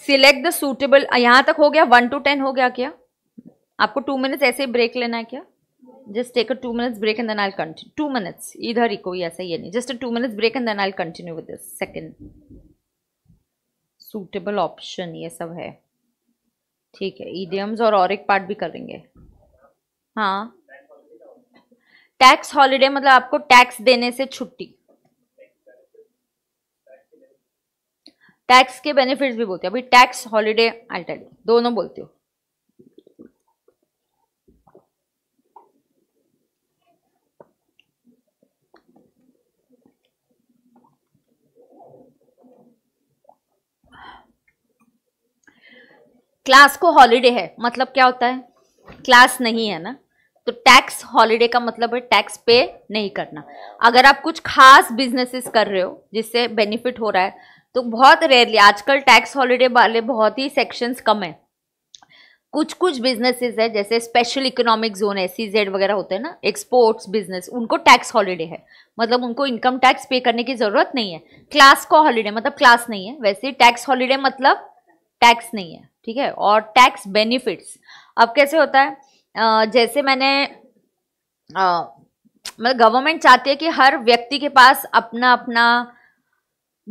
select the suitable यहाँ तक हो गया one two ten हो गया क्या आपको टू मिनट्स ऐसे ही ब्रेक लेना है क्या just take a two minutes break and then I continue two minutes इधर ही कोई ऐसा ये नहीं just a two minutes break and then I continue with this second suitable option ये सब है ठीक है ईडियम्स और और एक पार्ट भी करेंगे हाँ टैक्स हॉलीडे मतलब आपको टैक्स देने से छुट्टी टैक्स के बेनिफिट्स भी बोलते हो अभी टैक्स हॉलीडे आई टेल दोनों बोलते हो क्लास को हॉलीडे है मतलब क्या होता है क्लास नहीं है ना तो टैक्स हॉलीडे का मतलब है टैक्स पे नहीं करना अगर आप कुछ खास बिजनेसेस कर रहे हो जिससे बेनिफिट हो रहा है तो बहुत रेयरली आजकल टैक्स हॉलीडे वाले बहुत ही सेक्शंस कम है कुछ कुछ बिजनेसेस है जैसे स्पेशल इकोनॉमिक जोन है सी जेड वगैरह होते हैं ना एक्सपोर्ट्स बिजनेस उनको टैक्स हॉलीडे है मतलब उनको इनकम टैक्स पे करने की ज़रूरत नहीं है क्लास को हॉलीडे मतलब क्लास नहीं है वैसे टैक्स हॉलीडे मतलब टैक्स नहीं है ठीक है और टैक्स बेनिफिट्स अब कैसे होता है आ, जैसे मैंने मतलब गवर्नमेंट चाहती है कि हर व्यक्ति के पास अपना अपना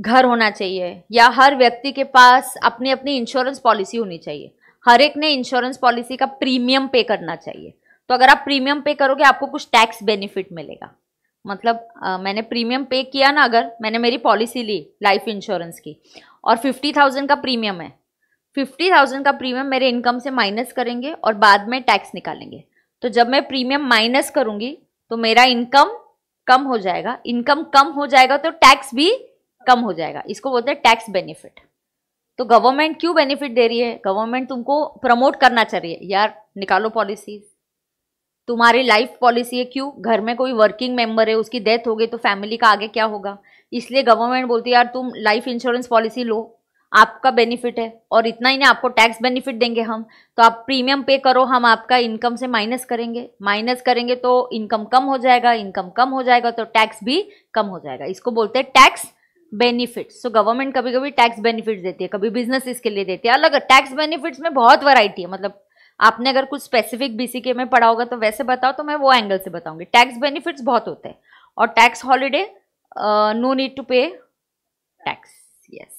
घर होना चाहिए या हर व्यक्ति के पास अपनी अपनी इंश्योरेंस पॉलिसी होनी चाहिए हर एक ने इंश्योरेंस पॉलिसी का प्रीमियम पे करना चाहिए तो अगर आप प्रीमियम पे करोगे आपको कुछ टैक्स बेनिफिट मिलेगा मतलब आ, मैंने प्रीमियम पे किया ना अगर मैंने मेरी पॉलिसी ली लाइफ इंश्योरेंस की और फिफ्टी थाउजेंड का प्रीमियम है फिफ्टी थाउजेंड का प्रीमियम मेरे इनकम से माइनस करेंगे और बाद में टैक्स निकालेंगे तो जब मैं प्रीमियम माइनस करूंगी तो मेरा इनकम कम हो जाएगा इनकम कम हो जाएगा तो टैक्स भी कम हो जाएगा इसको बोलते हैं टैक्स बेनिफिट तो गवर्नमेंट क्यों बेनिफिट दे रही है गवर्नमेंट तुमको प्रमोट करना चाहिए यार निकालो पॉलिसीज तुम्हारी लाइफ पॉलिसी है क्यों घर में कोई वर्किंग मेंबर है उसकी डेथ हो गई तो फैमिली का आगे क्या होगा इसलिए गवर्नमेंट बोलती है यार तुम लाइफ इंश्योरेंस पॉलिसी लो आपका बेनिफिट है और इतना ही नहीं आपको टैक्स बेनिफिट देंगे हम तो आप प्रीमियम पे करो हम आपका इनकम से माइनस करेंगे माइनस करेंगे तो इनकम कम हो जाएगा इनकम कम हो जाएगा तो टैक्स भी कम हो जाएगा इसको बोलते हैं टैक्स बेनिफिट सो गवर्नमेंट कभी कभी टैक्स बेनिफिट देती है कभी बिजनेस इसके लिए देती है अलग टैक्स बेनिफिट्स में बहुत वैरायटी है मतलब आपने अगर कुछ स्पेसिफिक बी में पढ़ा होगा तो वैसे बताओ तो मैं वो एंगल से बताऊंगी टैक्स बेनिफिट्स बहुत होते हैं और tax holiday no need to pay tax yes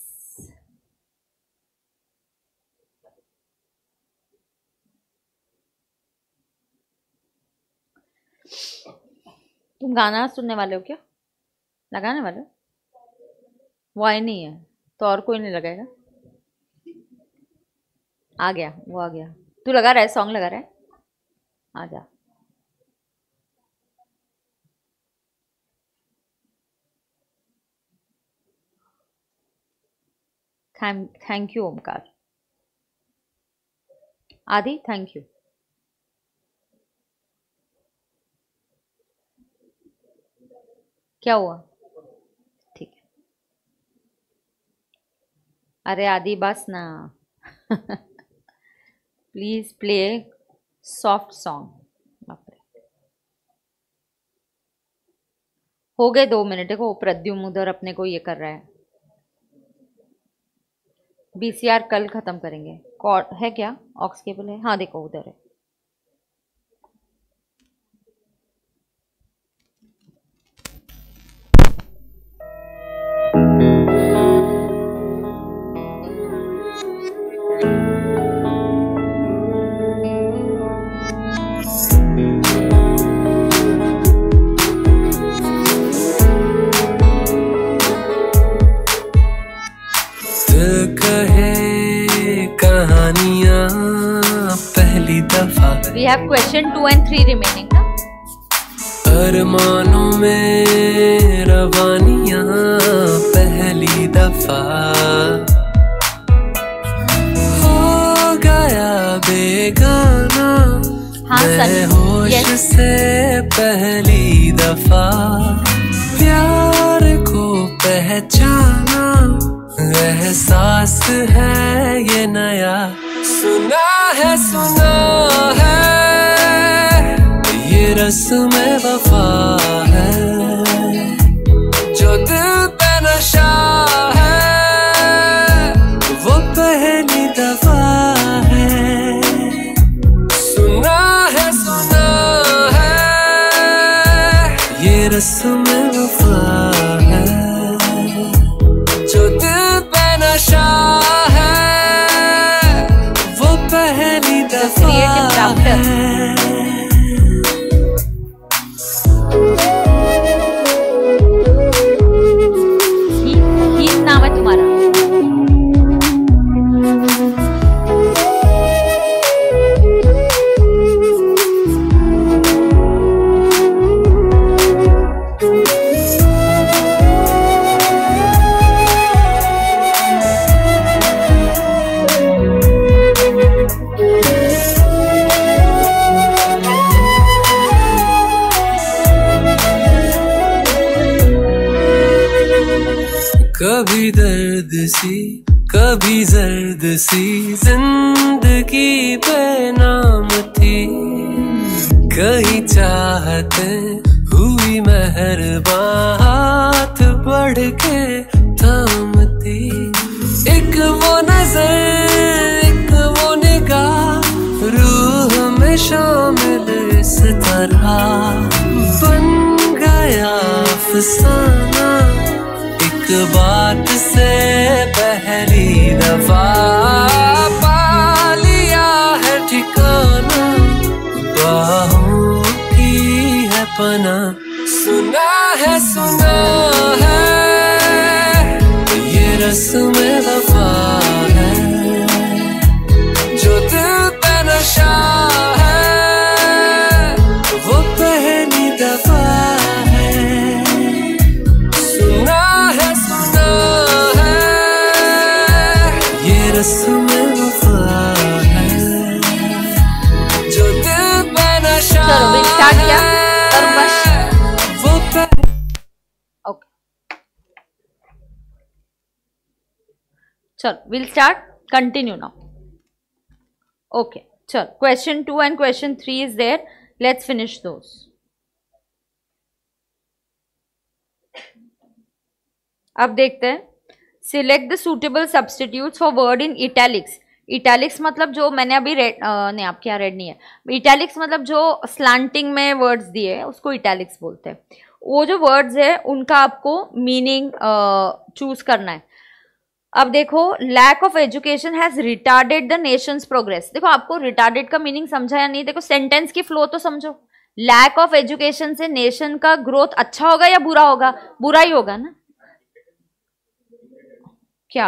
तुम गाना सुनने वाले हो क्या लगाने वाले वो आए नहीं है तो और कोई नहीं लगाएगा आ गया वो आ गया तू लगा रहा है सॉन्ग लगा रहा है आ जा थैंक यू ओमकार आदि थैंक यू क्या हुआ ठीक है अरे आदि बस ना प्लीज़ प्ले सॉफ्ट सॉन्ग हो गए दो मिनट देखो प्रद्युम उधर अपने को ये कर रहा है बीसीआर कल ख़त्म करेंगे है क्या ऑक्स केबल है हाँ देखो उधर है we have question two and three remaining अरमानों में रवानिया पहली दफा हो गया बेगाना हाँ, मैं होश से पहली दफा प्यार को पहचाना एहसास है ये नया सुना है सुना है बस में वफा है कभी दर्द सी कभी जर्द सी जिंदगी बेनाम थी कहीं चाहत हुई मेहरबान हाथ बढ़ के थामती एक वो नजर एक वो निगाह रूह में शामिल इस तरह बन गया अफसाना बात से पहली दफा पालिया है ठिकाना बाहों की है पना सुना है सुना है ये रस्म वफा चलो will start continue now okay चलो question two and question three is there let's finish दो अब देखते हैं select the suitable substitute for word in italics italics मतलब जो मैंने अभी रेड नहीं आपके यहाँ रेड नहीं है इटैलिक्स मतलब जो स्लांटिंग में वर्ड्स दिए हैं उसको इटैलिक्स बोलते हैं वो जो वर्ड्स है उनका आपको मीनिंग चूज़ करना है अब देखो lack of education has retarded the nation progress देखो आपको रिटार्डेड का मीनिंग समझा या नहीं देखो सेंटेंस की फ्लो तो समझो लैक ऑफ एजुकेशन से नेशन का ग्रोथ अच्छा होगा या बुरा होगा बुरा ही होगा ना क्या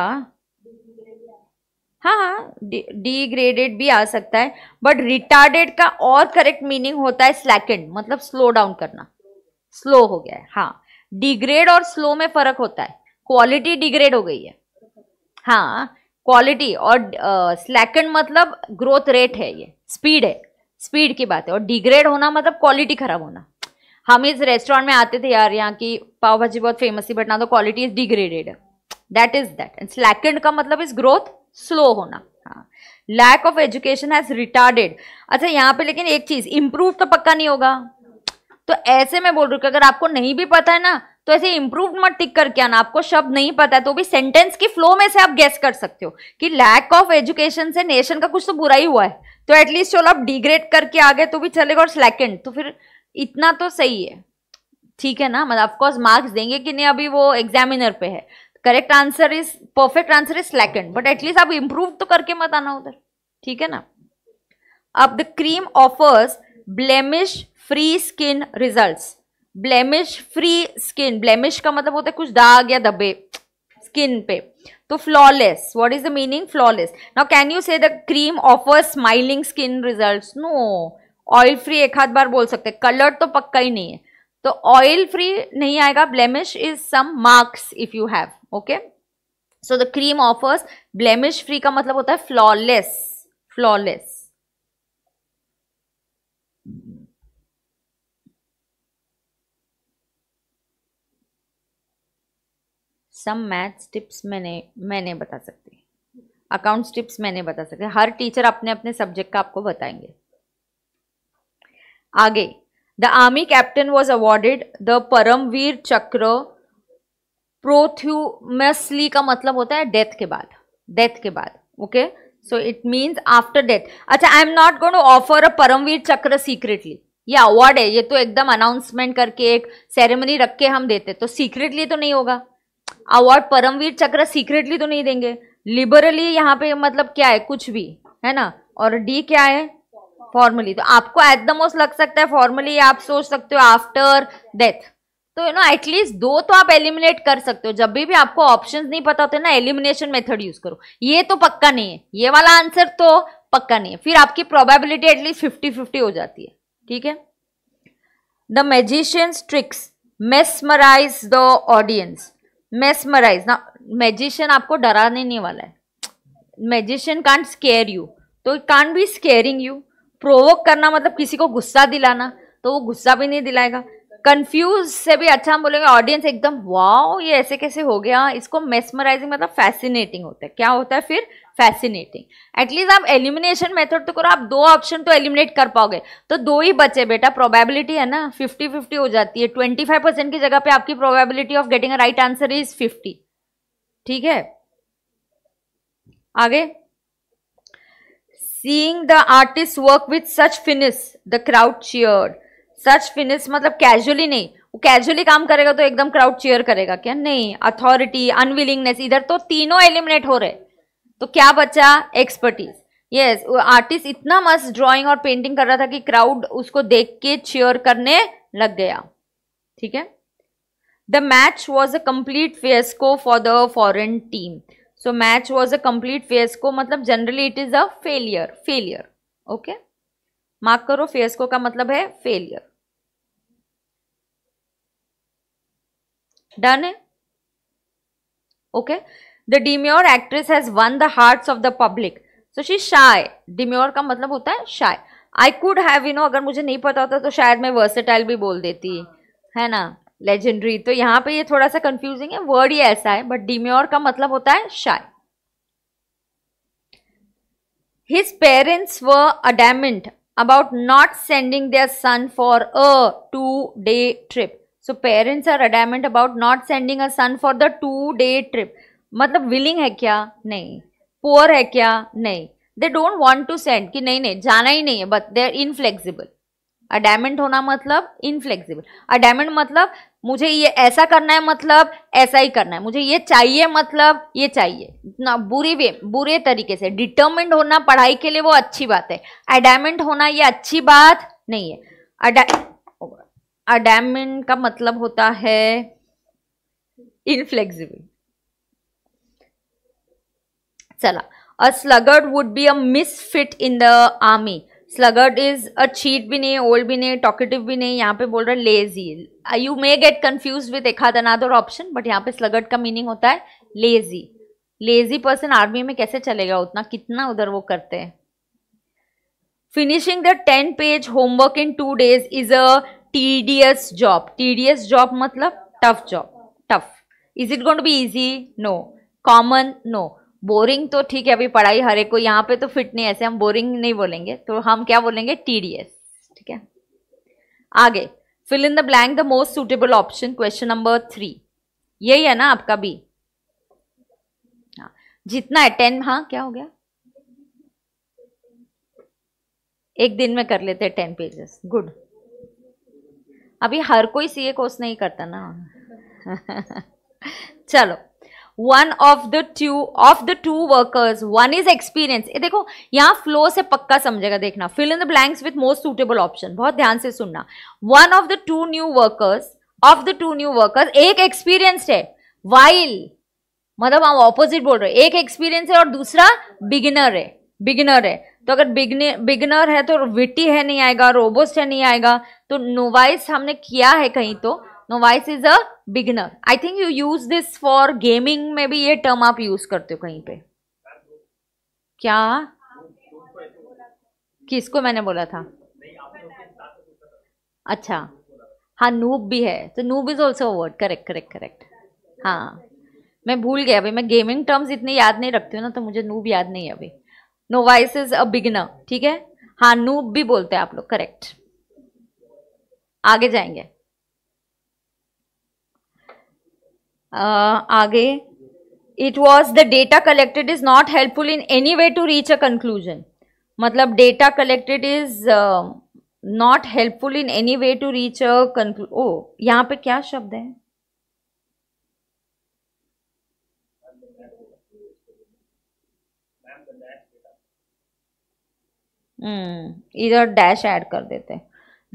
हाँ हाँ डिग्रेडेड भी आ सकता है बट रिटार्डेड का और करेक्ट मीनिंग होता है स्लैकेंड मतलब स्लो डाउन करना स्लो हो गया है हाँ डिग्रेड और स्लो में फर्क होता है क्वालिटी डिग्रेड हो गई है हाँ क्वालिटी और स्लैकन मतलब ग्रोथ रेट है ये स्पीड है स्पीड की बात है और डिग्रेड होना मतलब क्वालिटी खराब होना हम इस रेस्टोरेंट में आते थे यार यहाँ की पाव भाजी बहुत फेमस थी बट ना तो quality is degraded that is that and slackened का मतलब इज ग्रोथ स्लो होना lack of education has retarded अच्छा यहाँ पे लेकिन एक चीज इम्प्रूव तो पक्का नहीं होगा तो ऐसे में बोल रही हूँ कि अगर आपको नहीं भी पता है ना तो ऐसे इंप्रूव मत टिक करके आना आपको शब्द नहीं पता है तो भी सेंटेंस की फ्लो में से आप गेस कर सकते हो कि लैक ऑफ एजुकेशन से नेशन का कुछ तो बुरा ही हुआ है तो एटलीस्ट चलो आप डिग्रेड करके आ गए तो भी चलेगा और सेकेंड तो फिर इतना तो सही है ठीक है ना मतलब ऑफकोर्स मार्क्स देंगे कि नहीं अभी वो एग्जामिनर पे है correct answer is perfect answer is second but at least आप इंप्रूव तो करके मत आना उधर ठीक है ना अब the cream offers blemish free skin results blemish free skin blemish का मतलब होता है कुछ दाग या दबे स्किन पे तो flawless what is the meaning flawless now can you say the cream offer smiling skin results no oil free एक आध बार बोल सकते कलर तो पक्का ही नहीं है तो ऑयल फ्री नहीं आएगा blemish is some marks if you have okay so the cream offers blemish free का मतलब होता है flawless flawless some maths tips मैंने मैंने बता सकती अकाउंट्स टिप्स मैंने बता सकती हर टीचर अपने अपने सब्जेक्ट का आपको बताएंगे आगे the army captain was awarded the Paramvir Chakra posthumously का मतलब होता है डेथ के बाद डेथ के बाद okay so it means after death अच्छा I am not gonna offer a Paramvir Chakra secretly ये अवार्ड है ये तो एकदम अनाउंसमेंट करके एक सेरेमनी रख के हम देते तो सीक्रेटली तो नहीं होगा अवार्ड परमवीर चक्र सीक्रेटली तो नहीं देंगे लिबरली यहाँ पे मतलब क्या है कुछ भी है ना और डी क्या है फॉर्मली तो आपको एट द मोस्ट लग सकता है फॉर्मली आप सोच सकते हो आफ्टर डेथ तो यू नो एटलीस्ट दो तो आप एलिमिनेट कर सकते हो जब भी भी आपको ऑप्शंस नहीं पता होते ना एलिमिनेशन मेथड यूज करो ये तो पक्का नहीं है ये वाला आंसर तो पक्का नहीं है फिर आपकी प्रोबेबिलिटी एटलीस्ट फिफ्टी फिफ्टी हो जाती है ठीक है the magicians tricks mesmerize the audience mesmerize ना मैजिशियन आपको डराने नहीं वाला है मैजिशियन कांट स्केयर यू तो it can't be scaring you provoke करना मतलब किसी को गुस्सा दिलाना तो वो गुस्सा भी नहीं दिलाएगा कंफ्यूज से भी अच्छा हम बोलेंगे ऑडियंस एकदम वाओ ये ऐसे कैसे हो गया इसको मेसमराइजिंग मतलब फैसिनेटिंग होता है क्या होता है फिर फैसिनेटिंग एटलीस्ट आप एलिमिनेशन मेथड तो करो आप दो ऑप्शन तो एलिमिनेट कर पाओगे तो दो ही बचे बेटा प्रोबेबिलिटी है ना फिफ्टी फिफ्टी हो जाती है ट्वेंटी फाइव परसेंट की जगह पे आपकी probability of getting right answer is fifty ठीक है आगे seeing the artist work with such finish the crowd cheer such finish मतलब कैजुअली नहीं वो कैजुअली काम करेगा तो एकदम क्राउड चेयर करेगा क्या नहीं अथॉरिटी अनविलिंगनेस इधर तो तीनों एलिमिनेट हो रहे तो क्या बचा एक्सपर्टीज यस आर्टिस्ट इतना मस्त ड्राइंग और पेंटिंग कर रहा था कि क्राउड उसको देख के चेयर करने लग गया ठीक है the match was a complete fiasco for the foreign team so match was a complete fiasco मतलब generally it is a failure failure okay mark करो फेस्को का मतलब है फेलियर डन है okay okay? The demure actress has won the heart of the public so she shy demure का मतलब होता है shy I could have you know अगर मुझे नहीं पता होता तो शायद मैं वर्सेटाइल भी बोल देती है ना लेजेंडरी तो यहाँ पे ये थोड़ा सा कंफ्यूजिंग है वर्ड ही ऐसा है बट डिम्योर का मतलब होता है शाय his parents were adamant about not sending their son for a two day trip so parents are adamant about not sending a son for the two day trip मतलब willing है क्या नहीं poor है क्या नहीं they don't want to send कि नहीं नहीं जाना ही नहीं है but they are inflexible adamant होना मतलब इनफ्लेक्सिबल डायमंड मतलब मुझे ये ऐसा करना है मतलब ऐसा ही करना है मुझे ये चाहिए मतलब ये चाहिए इतना बुरी वे बुरे तरीके से डिटर्मेंट होना पढ़ाई के लिए वो अच्छी बात है अडायमेंट होना ये अच्छी बात नहीं है अडा अडायमेंट का मतलब होता है इनफ्लेक्सिबल चला a sluggard would be a misfit in the army sluggard is a cheat भी नहीं ओल्ड भी नहीं टॉकेटिव भी नहीं यहाँ पे बोल रहा है lazy you may get confuse with एखाद अनादर ऑप्शन बट यहाँ पे स्लगर्ड का मीनिंग होता है लेजी लेजी पर्सन आर्मी में कैसे चलेगा उतना कितना उधर वो करते हैं finishing the ten page homework in two days is a tedious job tedious job मतलब tough job tough is it gonna be easy no common no boring तो ठीक है अभी पढ़ाई हर एक को यहाँ पे तो फिट नहीं ऐसे हम बोरिंग नहीं बोलेंगे तो हम क्या बोलेंगे टी डी एस ठीक है आगे fill in the blank the most suitable option question number three यही है ना आपका बी हाँ। जितना है टेन हाँ क्या हो गया एक दिन में कर लेते हैं टेन पेजेस गुड अभी हर कोई सीए कोर्स नहीं करता ना चलो one of the two of the two workers one is experience ये देखो यहाँ फ्लो से पक्का समझेगा देखना fill in the blanks with most suitable option बहुत ध्यान से सुनना one of the two new workers of the two new workers एक एक्सपीरियंस्ड है वाइल मतलब हम ऑपोजिट बोल रहे हैं एक एक्सपीरियंस है और दूसरा बिगिनर है बिगिनर है तो अगर बिगिनर है तो विटी है नहीं आएगा रोबोस्ट है नहीं आएगा तो नोवाइस हमने किया है कहीं तो novice is a beginner I think you use this for gaming में भी ये टर्म आप यूज करते हो कहीं पे क्या किसको मैंने बोला था अच्छा हाँ नूब भी है तो noob is also word correct correct correct हाँ मैं भूल गया अभी मैं गेमिंग टर्म्स इतने याद नहीं रखती हूँ ना तो मुझे नूब याद नहीं है अभी novice is a beginner ठीक है हाँ नूब भी बोलते हैं आप लोग करेक्ट आगे जाएंगे आगे it was the data collected is not helpful in any way to reach a conclusion मतलब data collected is not helpful in any way to reach a कंक्लू ओ यहाँ पे क्या शब्द है hmm, इधर डैश ऐड कर देते हैं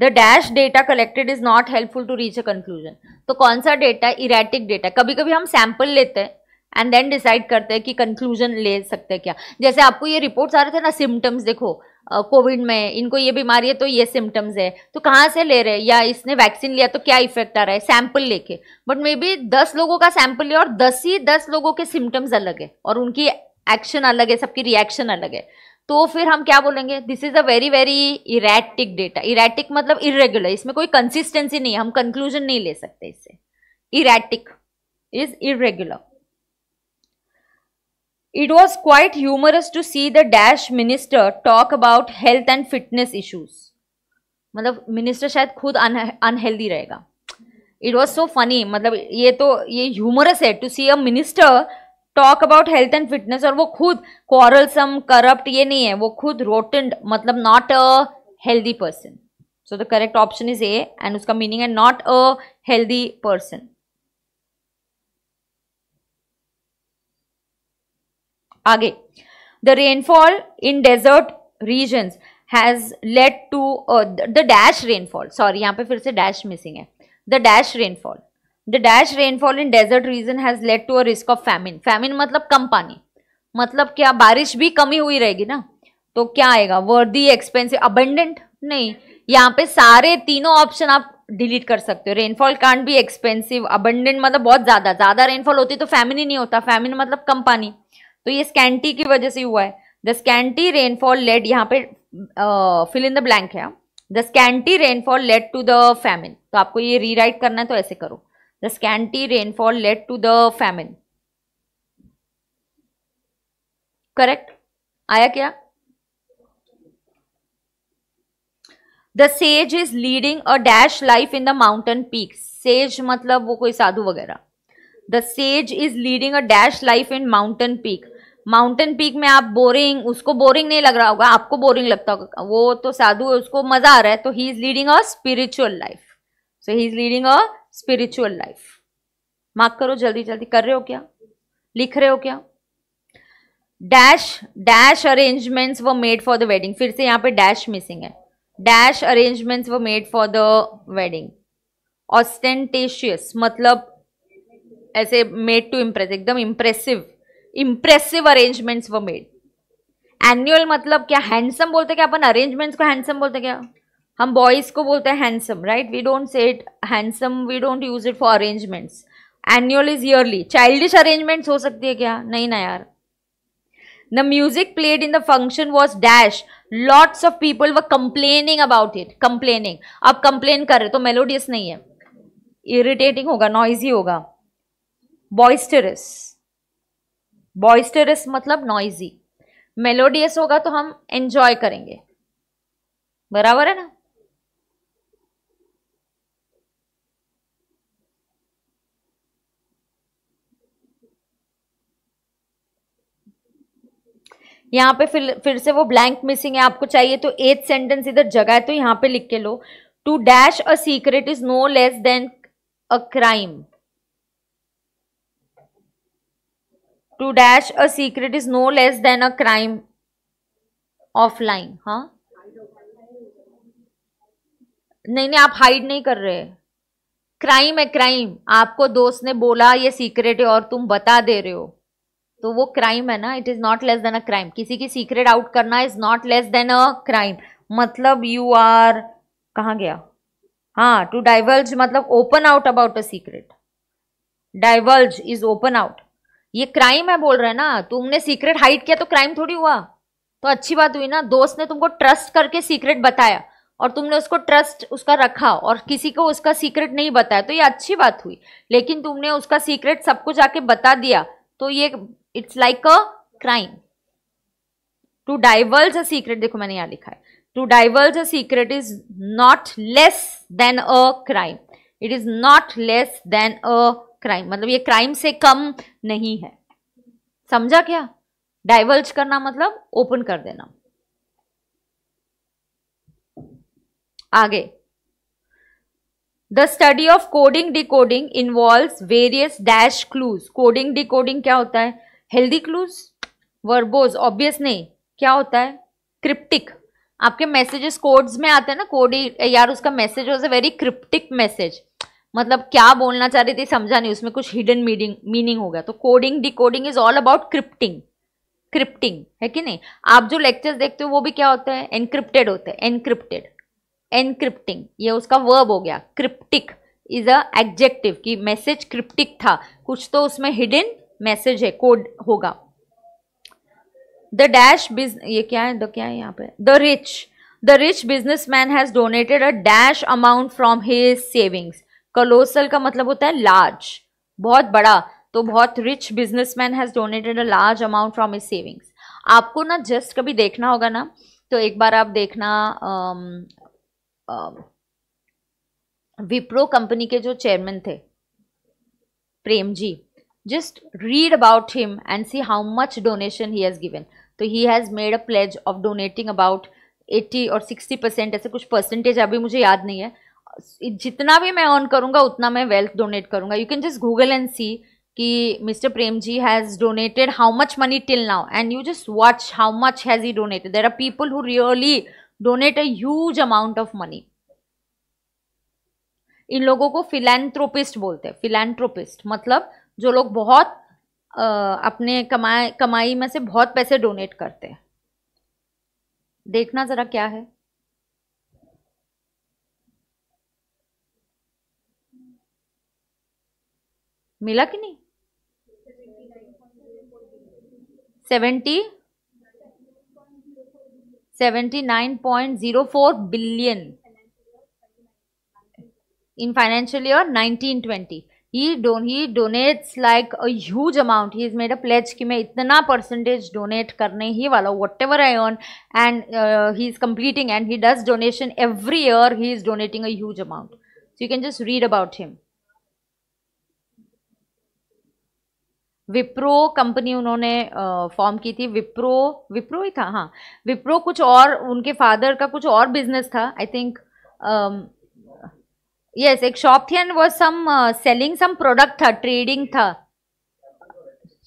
the dash data collected is not helpful to reach a conclusion तो कौन सा डेटा इरेटिक डेटा कभी कभी हम सैंपल लेते हैं एंड देन डिसाइड करते हैं कि कंक्लूजन ले सकते हैं क्या जैसे आपको ये रिपोर्ट्स आ रहे थे ना सिम्टम्स देखो कोविड uh, में इनको ये बीमारी है तो ये सिम्टम्स है तो कहाँ से ले रहे हैं या इसने वैक्सीन लिया तो क्या इफेक्ट आ रहा है सैंपल लेके बट मे बी दस लोगों का सैंपल लिया और दस ही दस लोगों के सिम्टम्स अलग है और उनकी एक्शन अलग है सबकी रिएक्शन अलग है तो फिर हम क्या बोलेंगे this is a very very erratic data erratic मतलब इरेग्युलर इसमें कोई कंसिस्टेंसी नहीं है हम कंक्लूजन नहीं ले सकते इससे erratic is irregular it was quite humorous to see the dash minister talk about health and fitness issues मतलब मिनिस्टर शायद खुद अनहेल्दी रहेगा इट वॉज सो फनी मतलब ये तो ये ह्यूमरस है to see a minister talk about health and fitness और वो खुद क्वारलसम करप्ट ये नहीं है वो खुद रोटेंड मतलब not a healthy person so the correct option is A and उसका मीनिंग है नॉट अ हेल्दी पर्सन आगे the rainfall in desert region has led to the dash rainfall sorry यहां पे फिर से डैश मिसिंग है the dash rainfall the dash rainfall in desert region has led to a risk of famine famine मतलब कम पानी मतलब क्या बारिश भी कमी हुई रहेगी ना तो क्या आएगा वर्दी एक्सपेंसिव अबेंडेंट नहीं यहाँ पे सारे तीनों ऑप्शन आप डिलीट कर सकते हो रेनफॉल कांट भी एक्सपेंसिव अबंडेंट मतलब बहुत ज़्यादा ज़्यादा रेनफॉल होती तो फैमिन ही नहीं होता फैमिन मतलब कम पानी तो ये स्कैंटी की वजह से हुआ है द स्कैंटी रेनफॉल लेड यहाँ पे फिल इन द ब्लैंक है the scanty rainfall led to the famine तो आपको ये रीराइट करना है तो ऐसे करो The scanty rainfall led to the famine. Correct? आया क्या the sage is leading a dash life in the mountain peak sage मतलब वो कोई साधु वगैरह the sage is leading a dash life in mountain peak mountain peak में आप boring उसको बोरिंग नहीं लग रहा होगा आपको बोरिंग लगता होगा वो तो साधु है उसको मजा आ रहा है तो he is leading a spiritual life so he is leading a spiritual life mark करो जल्दी जल्दी कर रहे हो क्या लिख रहे हो क्या dash dash arrangements were made for the wedding फिर से यहाँ पे डैश मिसिंग है dash arrangements were made for the wedding ostentatious मतलब ऐसे मेड टू इम्प्रेस एकदम impressive impressive arrangements were made annual मतलब क्या हैंडसम बोलते क्या अपन अरेंजमेंट्स को हैंडसम बोलते क्या हम बॉयज़ को बोलते हैं handsome right we don't say it handsome we don't use it for arrangements annual is yearly childish arrangements हो सकती है क्या नहीं ना यार the music played in the function was dash lots of people were complaining about it complaining आप complain कर रहे तो मेलोडियस नहीं है इरिटेटिंग होगा नॉइजी होगा बॉइस्टरस बॉइस्टरस मतलब नॉइजी मेलोडियस होगा तो हम एंजॉय करेंगे बराबर है ना यहाँ पे फिर फिर से वो ब्लैंक मिसिंग है आपको चाहिए तो एथ सेंटेंस इधर जगह है तो यहाँ पे लिख के लो to dash a secret is no less than a crime to dash a secret is no less than a crime offline हाँ नहीं नहीं आप हाइड नहीं कर रहे क्राइम है क्राइम आपको दोस्त ने बोला ये सीक्रेट है और तुम बता दे रहे हो तो वो क्राइम है ना it is not less than a crime किसी की सीक्रेट आउट करना is not less than a crime मतलब यू आर कहा गया हाँ टू डाइवर्ज मतलब open out about a secret divulge is open out ये क्राइम है बोल रहे हैं ना तुमने सीक्रेट हाइड किया तो क्राइम थोड़ी हुआ तो अच्छी बात हुई ना दोस्त ने तुमको ट्रस्ट करके सीक्रेट बताया और तुमने उसको ट्रस्ट उसका रखा और किसी को उसका सीक्रेट नहीं बताया तो ये अच्छी बात हुई लेकिन तुमने उसका सीक्रेट सबको जाके बता दिया तो ये it's like a crime to divulge a secret देखो मैंने यहां लिखा है to divulge a secret is not less than a crime it is not less than a crime मतलब ये क्राइम से कम नहीं है समझा क्या डाइवर्ज करना मतलब ओपन कर देना आगे the study of coding decoding involve various dash clues coding decoding क्या होता है हेल्दी क्लूज वर्बोज ऑब्वियस नहीं क्या होता है क्रिप्टिक आपके मैसेजेस कोड्स में आते हैं ना कोडी यार उसका message was a very cryptic message मतलब क्या बोलना चाह रही थी समझा नहीं उसमें कुछ हिडन मीनिंग मीनिंग होगा तो coding decoding is all about crypting crypting है कि नहीं आप जो लेक्चर्स देखते हो वो भी क्या होते हैं एनक्रिप्टेड होते हैं एनक्रिप्टेड एनक्रिप्टिंग ये उसका वर्ब हो गया क्रिप्टिक इज अ एग्जेक्टिव कि मैसेज क्रिप्टिक था कुछ तो उसमें हिडन मैसेज है कोड होगा द डैश बिज ये क्या है द क्या है यहाँ पे the rich the rich businessman has donated a dash amount from his savings colossal का मतलब होता है लार्ज बहुत बड़ा तो बहुत rich businessman has donated a large amount from his savings आपको ना जस्ट कभी देखना होगा ना तो एक बार आप देखना विप्रो um, कंपनी के जो चेयरमैन थे Premji just read about him and see how much donation he has given तो he has made a pledge of donating about 80 और 60 परसेंट ऐसे कुछ परसेंटेज अभी मुझे याद नहीं है जितना भी मैं अर्न करूँगा उतना मैं वेल्थ डोनेट करूँगा you can just Google and see कि mister Premji has donated how much money till now and you just watch how much has he donated there are people who really donate a huge amount of money in लोगों को philanthropist बोलते हैं philanthropist मतलब जो लोग बहुत आ, अपने कमाए कमाई में से बहुत पैसे डोनेट करते हैं देखना ज़रा क्या है मिला कि नहीं seventy 79.04 billion in financial year 1920 he don't he donates like a huge amount he has made a pledge कि मैं percentage donate करने ही वाला whatever I earn and uh, he is completing and he does donation every year he is donating a huge amount so you can just read about him Wipro company उन्होंने form की थी विप्रो विप्रो ही था हाँ विप्रो कुछ और उनके फादर का कुछ और बिजनेस था आई थिंक यस एक शॉप थी एंड वो सम सेलिंग सम प्रोडक्ट था ट्रेडिंग था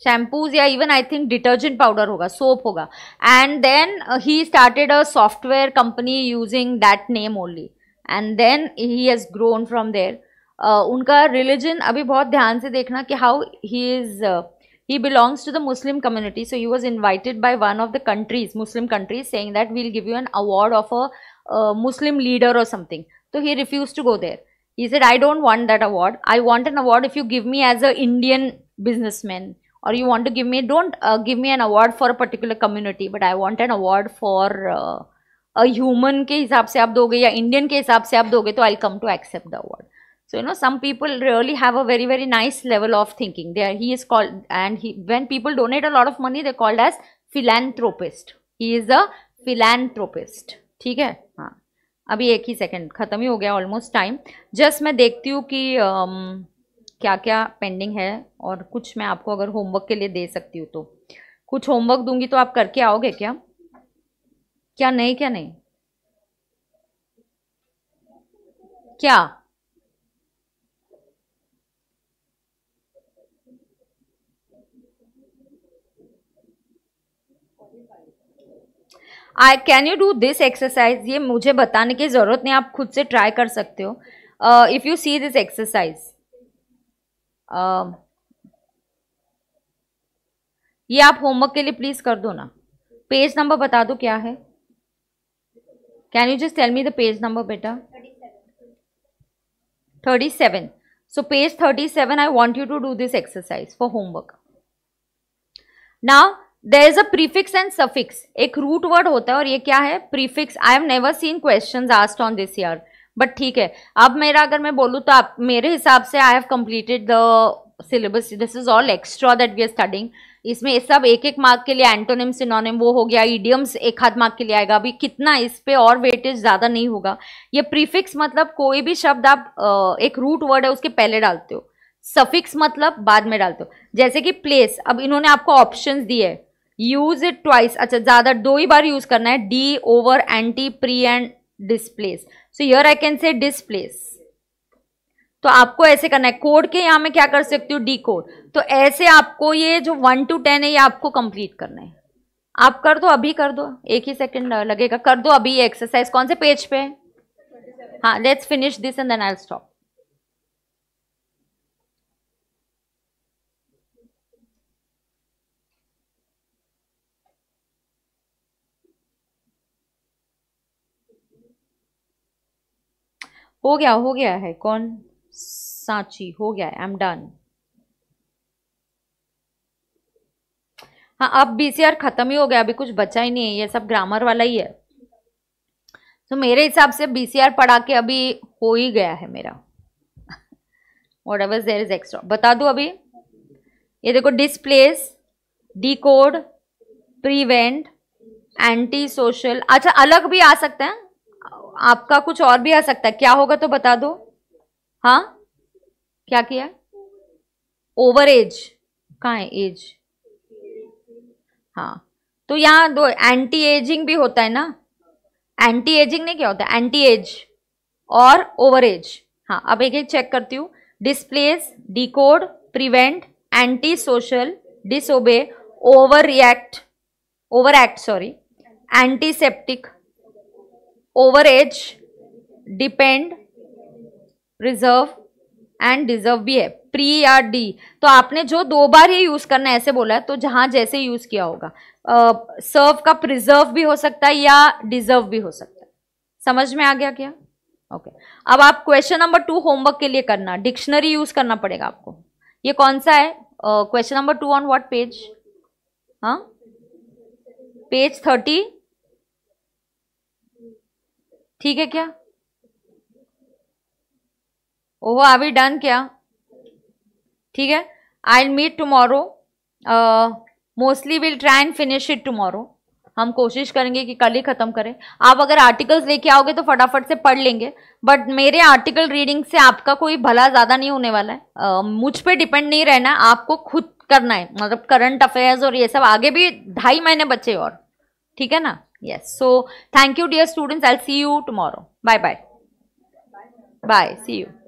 शैम्पूज या even I think detergent powder होगा सोप होगा and then he started a software company using that name only and then he has grown from there उनका religion अभी बहुत ध्यान से देखना कि how he is he belongs to the muslim community so he was invited by one of the countries muslim countries saying that we'll give you an award of a uh, muslim leader or something so he refused to go there he said i don't want that award i want an award if you give me as a indian businessman or you want to give me don't uh, give me an award for a particular community but i want an award for uh, a human के हिसाब से आप दोगे या Indian के हिसाब से आप दोगे तो I come to accept the award so you know some people really have a very very nice level of thinking there he is called and he when people donate a lot of money they called as philanthropist he is a philanthropist theek hai ha abhi ek hi second khatam hi ho gaya almost time just main dekhti hu ki um, क्या क्या pending है और कुछ मैं आपको अगर homework के लिए दे सकती हूँ तो कुछ होमवर्क दूंगी तो आप करके आओगे क्या क्या नहीं क्या नहीं क्या I can you do this exercise ये मुझे बताने की ज़रूरत नहीं आप खुद से ट्राई कर सकते हो if you see this exercise ये आप होमवर्क के लिए प्लीज़ कर दो ना पेज नंबर बता दो क्या है can you just tell me the page number बेटा thirty seven so page thirty seven I want you to do this exercise for homework ना there is a prefix and suffix एक root word होता है और ये क्या है prefix I have never seen question asked on this year but ठीक है अब मेरा अगर मैं बोलूँ तो आप मेरे हिसाब से I have completed the syllabus this is all extra that we are studying इसमें सब एक एक मार्क के लिए एंटोनिम सिनोनिम वो हो गया इडियम्स एक हाथ मार्क के लिए आएगा अभी कितना इस पर और वेटेज ज़्यादा नहीं होगा ये प्रीफिक्स मतलब कोई भी शब्द आप एक रूट वर्ड है उसके पहले डालते हो सफिक्स मतलब बाद में डालते हो जैसे कि प्लेस अब इन्होंने आपको ऑप्शंस दिए है यूज इट ट्वाइस अच्छा ज़्यादा दो ही बार यूज़ करना है de over anti pre and displace so yeah I can say displace तो आपको ऐसे करना है कोड के यहां में क्या कर सकती हूँ डी कोड तो ऐसे आपको ये जो वन टू टेन है ये आपको कंप्लीट करना है आप कर दो अभी कर दो एक ही सेकंड लगेगा कर दो अभी एक्सरसाइज कौन से पेज पे है हाँ let's finish this and then I stop हो गया हो गया है कौन सांची हो गया आई एम डन हाँ अब बीसीआर खत्म ही हो गया अभी कुछ बचा ही नहीं है ये सब ग्रामर वाला ही है तो मेरे हिसाब से बीसीआर पढ़ा के अभी हो ही गया है मेरा whatever there is extra बता दो अभी ये देखो displace decode prevent anti social अच्छा अलग भी आ सकते हैं आपका कुछ और भी आ सकता है क्या होगा तो बता दो हाँ क्या किया ओवर एज कहा है एज हाँ तो यहाँ दो एंटी एजिंग भी होता है ना एंटी एजिंग नहीं क्या होता है एंटी एज और ओवर एज हाँ अब एक एक चेक करती हूँ displace decode prevent anti social disobey over react over act sorry antiseptic over age depend reserve and deserve भी है प्री या डी तो आपने जो दो बार ये यूज़ करना है ऐसे बोला है तो जहां जैसे यूज़ किया होगा सर्व uh, का प्रिजर्व भी हो सकता है या डिजर्व भी हो सकता है समझ में आ गया क्या ओके okay. अब आप क्वेश्चन नंबर टू होमवर्क के लिए करना डिक्शनरी यूज़ करना पड़ेगा आपको ये कौन सा है question number two on what page हाँ पेज थर्टी ठीक है क्या ओवर आर वी डन क्या ठीक है I meet tomorrow mostly will try and finish it tomorrow हम कोशिश करेंगे कि कल ही ख़त्म करें आप अगर आर्टिकल्स लेके आओगे तो फटाफट से पढ़ लेंगे बट मेरे आर्टिकल रीडिंग से आपका कोई भला ज़्यादा नहीं होने वाला है uh, मुझ पे डिपेंड नहीं रहना आपको खुद करना है मतलब करंट अफेयर्स और ये सब आगे भी ढाई महीने बचे और ठीक है ना Yes. So, thank you dear students. I'll see you tomorrow. Bye-bye. Bye. See you.